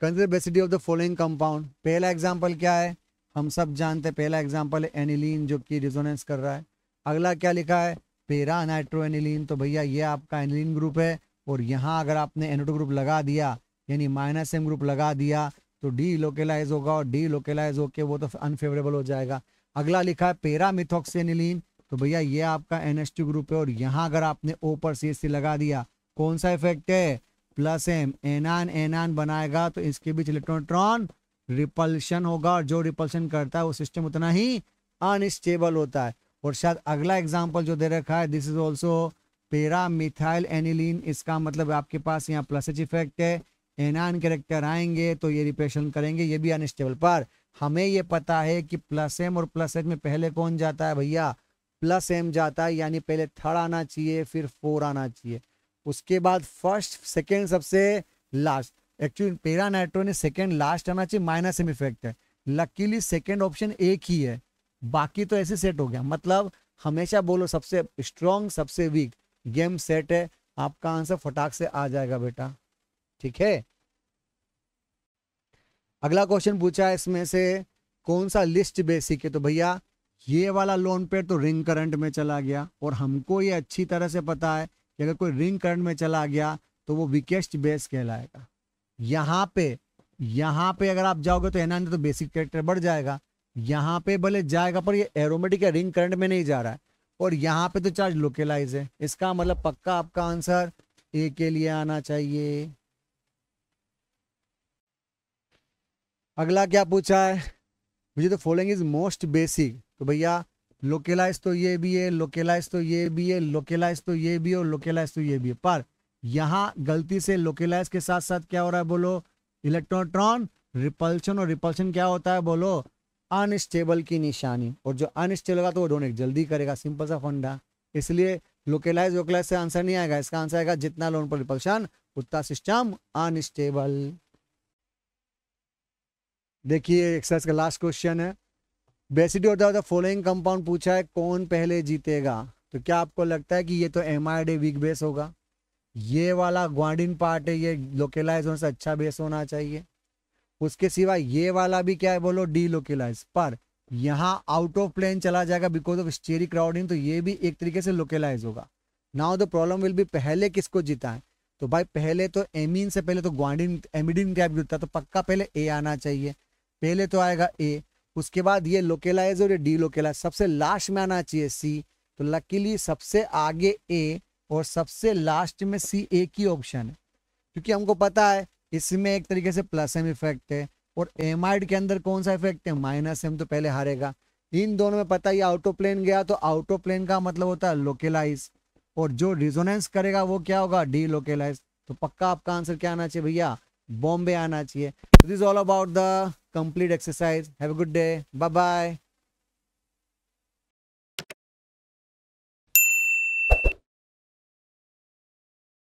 consider basicity of the following compound पहला एग्जाम्पल क्या है हम सब जानते हैं पहला एग्जाम्पल है एनिलीन जो कि रिजोनेंस कर रहा है अगला क्या लिखा है पेरा नाइट्रो एनिलीन तो भैया ये आपका एनिलीन ग्रुप है और यहाँ अगर आपने एन ग्रुप लगा दिया यानी माइनस एम ग्रुप लगा दिया तो डी लोकेलाइज होगा और डी लोकेलाइज होके वो तो अनफेवरेबल हो जाएगा अगला लिखा है पेरा मिथोक्सिनिलीन तो भैया ये आपका एन ग्रुप है और यहाँ अगर आपने ओ पर सी लगा दिया कौन सा इफेक्ट है प्लस एम एनान एनान बनाएगा तो इसके बीच इलेक्ट्रॉन रिपल्शन होगा और जो रिपल्शन करता है वो सिस्टम उतना ही अनस्टेबल होता है और शायद अगला एग्जाम्पल जो दे रखा है this is also para methyl aniline इसका मतलब आपके पास यहाँ प्लस एच इफेक्ट है एनान करेक्टर आएंगे तो ये रिप्रेशन करेंगे ये भी अनस्टेबल पर हमें ये पता है कि प्लस एम और प्लस एच में पहले कौन जाता है भैया प्लस एम जाता है यानी पहले थर्ड आना चाहिए फिर फोर आना चाहिए उसके बाद फर्स्ट सेकेंड सबसे last actually para nitro second last आना चाहिए माइनस एम इफेक्ट है लकीली सेकेंड ऑप्शन एक ही है बाकी तो ऐसे सेट हो गया मतलब हमेशा बोलो सबसे स्ट्रॉन्ग सबसे वीक गेम सेट है आपका आंसर फटाक से आ जाएगा बेटा ठीक है अगला क्वेश्चन पूछा है इसमें से कौन सा लिस्ट बेसिक है तो भैया ये वाला लोन पेड तो रिंग करंट में चला गया और हमको ये अच्छी तरह से पता है कि अगर कोई रिंग करंट में चला गया तो वो वीकेस्ट बेस कहलाएगा यहाँ पे यहाँ पे अगर आप जाओगे तो एनान तो बेसिक कैरेक्टर बढ़ जाएगा यहाँ पे भले जाएगा पर ये एरोमेटिक या रिंग करंट में नहीं जा रहा है और यहाँ पे तो चार्ज लोकेलाइज है इसका मतलब पक्का आपका आंसर ए के लिए आना चाहिए अगला क्या पूछा है मुझे तो फॉलोइंग इज मोस्ट बेसिक तो भैया लोकेलाइज तो ये भी है लोकेलाइज तो ये भी है लोकेलाइज तो ये भी है और लोकेलाइज तो ये भी है पर यहाँ गलती से लोकेलाइज के साथ साथ क्या हो रहा है बोलो इलेक्ट्रोट्रॉन रिपल्शन और रिपल्शन क्या होता है बोलो अनस्टेबल की निशानी और जो अनस्टेबल होगा तो वो डोनेट जल्दी करेगा सिंपल सा फंडा इसलिए लोकेलाइज वोकलाइज से आंसर नहीं आएगा इसका आंसर आएगा जितना लोन पर रिपल्शन उतना सिस्टम अनस्टेबल देखिए एक्सरसाइज का लास्ट क्वेश्चन है बेसिडी होता है फॉलोइंग कंपाउंड पूछा है कौन पहले जीतेगा तो क्या आपको लगता है कि ये तो एम वीक बेस होगा ये वाला ग्वाडिन पार्ट है ये लोकेलाइज होने से अच्छा बेस होना चाहिए उसके सिवा ये वाला भी क्या है बोलो डी लोकेलाइज पर यहाँ आउट ऑफ प्लेन चला जाएगा बिकॉज ऑफ स्टेरी क्राउडिंग तो ये भी एक तरीके से लोकेलाइज होगा now the problem will be पहले किसको जीता है तो भाई पहले तो एमिन से पहले तो ग्वाडिन एमिडिन कैप जुटता तो पक्का पहले ए आना चाहिए पहले तो आएगा ए उसके बाद ये लोकेलाइज और ये डी लोकेलाइज सबसे लास्ट में आना चाहिए सी तो लकीली सबसे आगे ए और सबसे लास्ट में सी ए की ऑप्शन है क्योंकि हमको पता है इसमें एक तरीके से प्लस एम इफेक्ट है और एम के अंदर कौन सा इफेक्ट है माइनस एम तो पहले हारेगा इन दोनों में पता ही आउट ऑफ प्लेन गया तो आउट ऑफ प्लेन का मतलब होता है लोकेलाइज और जो रिजोनेंस करेगा वो क्या होगा डी लोकेलाइज तो पक्का आपका आंसर क्या आना चाहिए भैया बॉम्बे आना चाहिए this all about the complete exercise have a good day bye bye